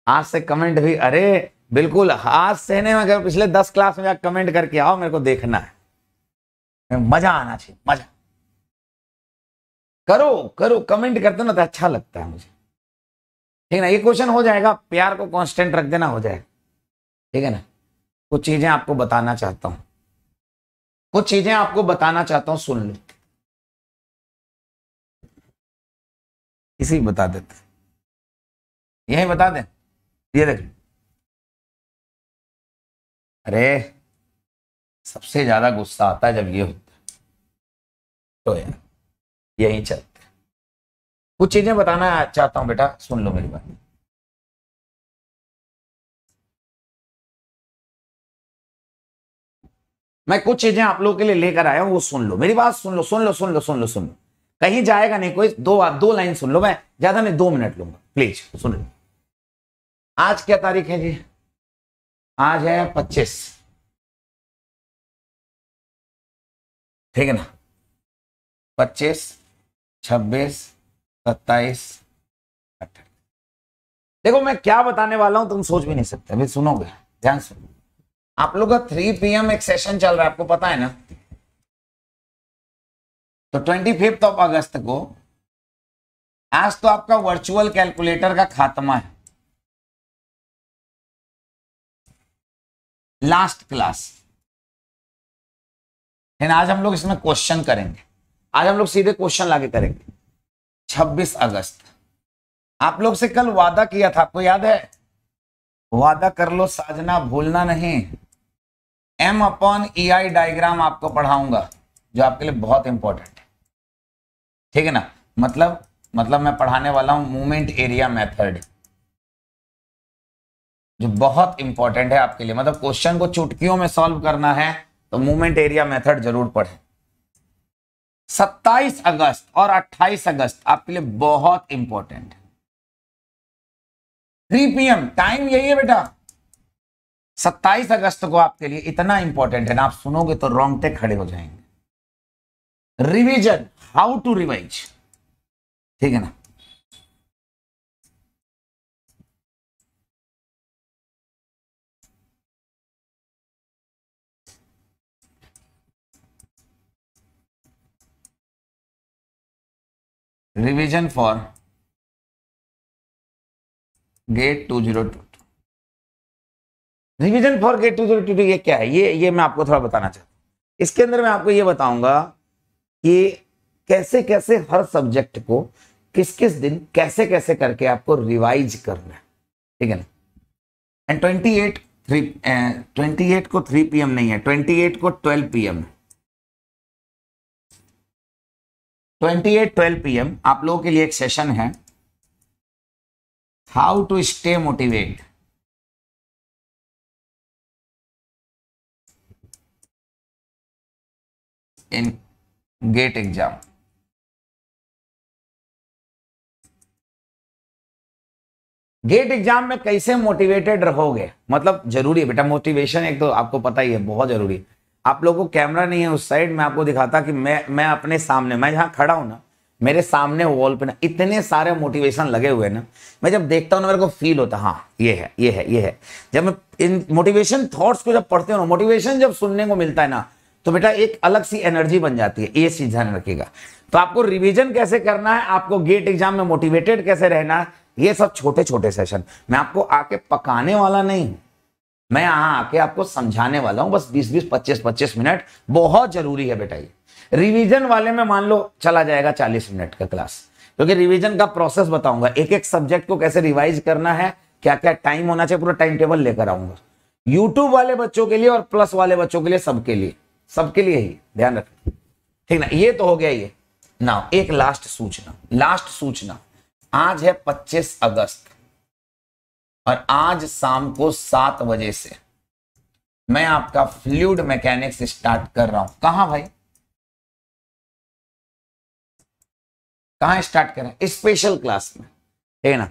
आज से कमेंट भी अरे बिल्कुल आज से नहीं मैं पिछले दस क्लास में कमेंट करके आओ मेरे को देखना है मजा आना चाहिए मजा करो करो कमेंट करते ना तो अच्छा लगता है मुझे ठीक है ना ये क्वेश्चन हो जाएगा प्यार को कांस्टेंट रख देना हो जाएगा ठीक है ना कुछ चीजें आपको बताना चाहता हूं कुछ चीजें आपको बताना चाहता हूं सुन लो इसी बता देते यही बता दे ये देख अरे सबसे ज्यादा गुस्सा आता है जब ये होता तो यार यही चलते कुछ चीजें बताना चाहता हूं बेटा सुन लो मेरी बात मैं कुछ चीजें आप लोगों के लिए लेकर आया हूं वो सुन लो मेरी बात सुन लो सुन लो सुन लो सुन लो सुन लो कहीं जाएगा नहीं कोई दो दो लाइन सुन लो मैं ज्यादा नहीं दो मिनट लूंगा प्लीज सुन लो आज क्या तारीख है जी आज है पच्चीस ठीक है ना पच्चीस छब्बीस सत्ताईस अट्ठाईस देखो मैं क्या बताने वाला हूं तुम सोच भी नहीं सकते अभी सुनोगे ध्यान सुनो आप लोग का थ्री पीएम एक सेशन चल रहा है आपको पता है ना तो ट्वेंटी फिफ्थ ऑफ अगस्त को आज तो आपका वर्चुअल कैलकुलेटर का खात्मा है लास्ट क्लास एंड आज हम लोग इसमें क्वेश्चन करेंगे आज हम लोग सीधे क्वेश्चन लाके करेंगे 26 अगस्त आप लोग से कल वादा किया था आपको याद है वादा कर लो साजना भूलना नहीं M upon E I diagram आपको पढ़ाऊंगा जो आपके लिए बहुत इंपॉर्टेंट है ठीक है ना मतलब मतलब मैं पढ़ाने वाला हूं मूवमेंट एरिया मेथड जो बहुत इंपॉर्टेंट है आपके लिए मतलब क्वेश्चन को चुटकियों में सॉल्व करना है तो मूवमेंट एरिया मेथड जरूर पढ़ें 27 अगस्त और 28 अगस्त आपके लिए बहुत इंपॉर्टेंट है थ्री पीएम टाइम यही है बेटा 27 अगस्त को आपके लिए इतना इंपॉर्टेंट है ना आप सुनोगे तो रोंगटे खड़े हो जाएंगे रिवीजन हाउ टू रिवाइज ठीक है ना for GATE two zero two revision for GATE two zero two two ये क्या है ये ये मैं आपको थोड़ा बताना चाहता हूँ इसके अंदर मैं आपको ये बताऊंगा कि कैसे कैसे हर सब्जेक्ट को किस किस दिन कैसे कैसे करके आपको रिवाइज करना है ठीक है ना and twenty eight three twenty eight को थ्री पीएम नहीं है ट्वेंटी एट को ट्वेल्व पीएम है twenty eight twelve P M आप लोगों के लिए एक सेशन है how to stay motivate in GATE exam GATE exam में कैसे मोटिवेटेड रहोगे मतलब जरूरी है बेटा मोटिवेशन एक तो आपको पता ही है बहुत जरूरी है आप लोगों को कैमरा नहीं है उस साइड मैं आपको दिखाता कि मैं मैं अपने सामने मैं यहाँ खड़ा हूँ ना मेरे सामने वॉल पे ना इतने सारे मोटिवेशन लगे हुए ना मैं जब देखता हूँ ना मेरे को फील होता हाँ ये है ये है ये है जब मैं इन मोटिवेशन थॉट्स को जब पढ़ते हो ना मोटिवेशन जब सुनने को मिलता है ना तो बेटा एक अलग सी एनर्जी बन जाती है ये चीज ध्यान रखिएगा तो आपको रिविजन कैसे करना है आपको गेट एग्जाम में मोटिवेटेड कैसे रहना है ये सब छोटे छोटे सेशन मैं आपको आके पकाने वाला नहीं हूँ मैं यहाँ आके आपको समझाने वाला हूं बस 20 20 25 25 मिनट बहुत जरूरी है बेटा ये रिवीजन वाले में मान लो चला जाएगा 40 मिनट का क्लास क्योंकि रिवीजन का प्रोसेस बताऊंगा एक एक सब्जेक्ट को कैसे रिवाइज करना है क्या क्या टाइम होना चाहिए पूरा टाइम टेबल लेकर आऊंगा यूट्यूब वाले बच्चों के लिए और प्लस वाले बच्चों के लिए सबके लिए सबके लिए ही ध्यान रख ठीक ना ये तो हो गया ये ना एक लास्ट सूचना लास्ट सूचना आज है 25 अगस्त और आज शाम को सात बजे से मैं आपका फ्लूड मैकेनिक्स स्टार्ट कर रहा हूं कहा भाई कहा स्टार्ट कर रहे हैं स्पेशल क्लास में ठीक है ना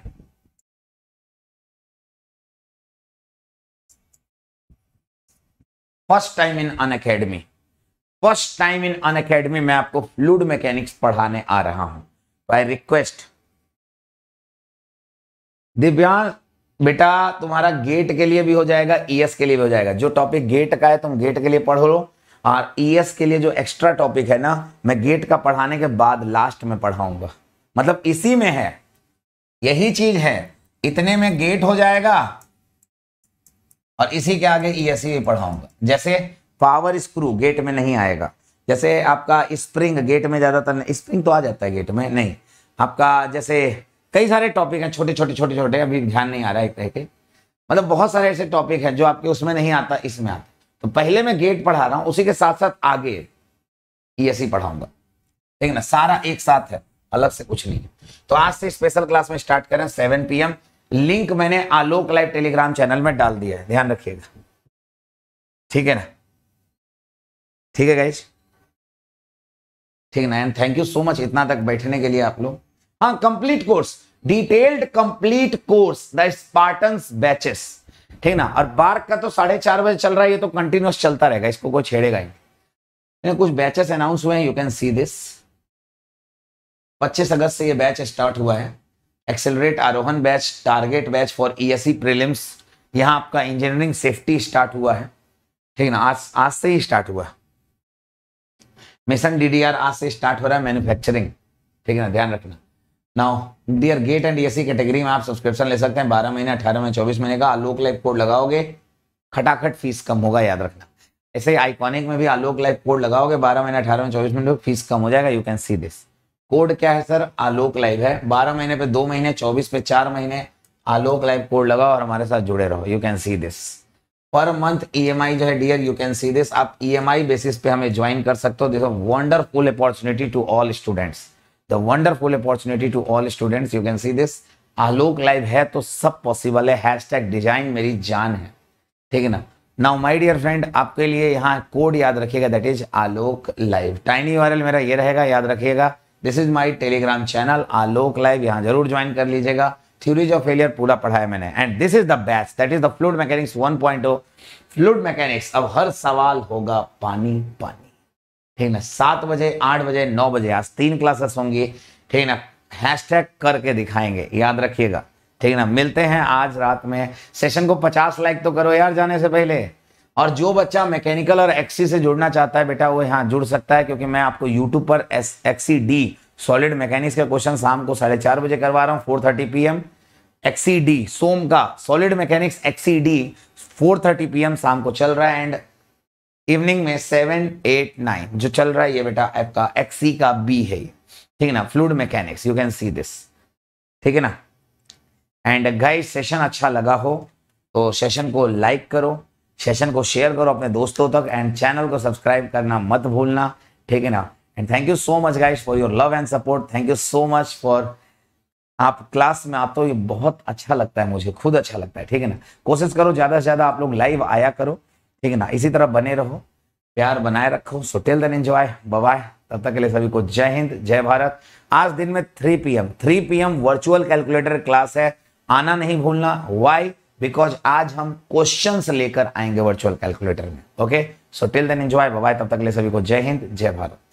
first time in Unacademy first time in Unacademy में आपको फ्लूड मैकेनिक्स पढ़ाने आ रहा हूं आई रिक्वेस्ट दिव्यांग बेटा तुम्हारा गेट के लिए भी हो जाएगा ईएस e के लिए भी हो जाएगा जो टॉपिक गेट का है तुम गेट के लिए पढ़ लो और ईएस e के लिए जो एक्स्ट्रा टॉपिक है ना मैं गेट का पढ़ाने के बाद लास्ट में पढ़ाऊंगा मतलब इसी में है यही चीज है इतने में गेट हो जाएगा और इसी के आगे ई e एस ही पढ़ाऊंगा जैसे पावर स्क्रू गेट में नहीं आएगा जैसे आपका स्प्रिंग गेट में ज़्यादातर स्प्रिंग तो आ जाता है गेट में नहीं आपका जैसे कई सारे टॉपिक हैं छोटे छोटे छोटे छोटे अभी ध्यान नहीं आ रहा है एक तरह मतलब बहुत सारे ऐसे टॉपिक हैं जो आपके उसमें नहीं आता इसमें आता तो पहले मैं गेट पढ़ा रहा हूँ उसी के साथ साथ आगे ईएससी e e पढ़ाऊंगा ठीक है ना सारा एक साथ है अलग से कुछ नहीं है तो आज से स्पेशल क्लास में स्टार्ट करें सेवन पी लिंक मैंने आलोक लाइव टेलीग्राम चैनल में डाल दिया है ध्यान रखिएगा ठीक है ना ठीक है गाइज ठीक है ना and thank you so much इतना तक बैठने के लिए आप लोग हाँ complete course detailed complete course the Spartan batches ठीक ना और बार्क का तो साढ़े चार बजे चल रहा है ये तो कंटिन्यूस चलता रहेगा इसको कोई छेड़ेगा ही कुछ बैचेस अनाउंस हुए हैं यू कैन सी दिस 25 अगस्त से ये बैच स्टार्ट हुआ है accelerate Aarohan batch target batch for C prelims यहाँ आपका इंजीनियरिंग सेफ्टी स्टार्ट हुआ है ठीक ना आज आज से ही स्टार्ट हुआ मिशन डीडीआर आज से स्टार्ट हो रहा है मैन्युफैक्चरिंग ठीक है ना ध्यान रखना now dear GATE and ESE category में आप सब्सक्रिप्शन ले सकते हैं बारह महीने अठारह महीने चौबीस महीने का आलोक लाइफ कोड लगाओगे खटाखट फीस कम होगा याद रखना ऐसे ही आइकॉनिक में भी आलोक लाइफ कोड लगाओगे बारह महीने अठारह महीने चौबीस महीने फीस कम हो जाएगा you can see this code क्या है सर आलोक लाइव है बारह महीने पे दो महीने चौबीस पे चार महीने आलोक लाइव कोड लगाओ और हमारे साथ जुड़े रहो you can see this per month EMI जो है dear you can see this आप ईएमआई e बेसिस पे हमें ज्वाइन कर सकते हो this wonderful opportunity to all students the wonderful opportunity to all students you can see this Alok live है तो सब पॉसिबल है हैश टैग डिजाइन मेरी जान है ठीक है ना नाउ माय डियर फ्रेंड आपके लिए यहाँ कोड याद रखिएगा that is Alok live tiny viral मेरा ये रहेगा याद रखिएगा this is my Telegram channel Alok live यहाँ जरूर ज्वाइन कर लीजिएगा थ्योरीज ऑफ फेलियर पूरा पढ़ाया मैंने and this is the best that is the fluid mechanics 1.0 fluid mechanics अब हर सवाल होगा पानी पानी ठीक ना सात बजे आठ बजे नौ बजे आज तीन क्लासेस होंगी ठीक ना हैशटैग करके दिखाएंगे याद रखिएगा ठीक ना मिलते हैं आज रात में सेशन को पचास लाइक तो करो यार जाने से पहले और जो बच्चा मैकेनिकल और एक्सी से जुड़ना चाहता है बेटा वो यहाँ जुड़ सकता है क्योंकि मैं आपको यूट्यूब पर एस एक्सी डी सॉलिड मैकेनिक्स का क्वेश्चन शाम को साढ़े चार बजे करवा रहा हूँ फोर थर्टी पी एम एक्सी डी सोम का सॉलिड मैकेनिक्स एक्सी डी फोर थर्टी पी एम शाम को चल रहा है एंड इवनिंग में सेवन एट नाइन जो चल रहा है ये बेटा आपका एक्सी का बी है ठीक है ना fluid mechanics you can see this ठीक है ना एंड गाइस सेशन अच्छा लगा हो तो सेशन को लाइक करो सेशन को शेयर करो अपने दोस्तों तक एंड चैनल को सब्सक्राइब करना मत भूलना ठीक है ना and thank you so much guys for your love and support thank you so much for आप क्लास में आते हो ये बहुत अच्छा लगता है मुझे खुद अच्छा लगता है ठीक है ना कोशिश करो ज्यादा से ज्यादा आप लोग लाइव आया करो ठीक है ना इसी तरह बने रहो प्यार बनाए रखो सोटेल टिल एंजॉय बबाय तब तक के लिए सभी को जय हिंद जय भारत आज दिन में 3 PM 3 PM virtual calculator class है आना नहीं भूलना वाई बिकॉज आज हम क्वेश्चंस लेकर आएंगे वर्चुअल कैलकुलेटर में okay so till then enjoy bye तब तक के लिए सभी को जय हिंद जय भारत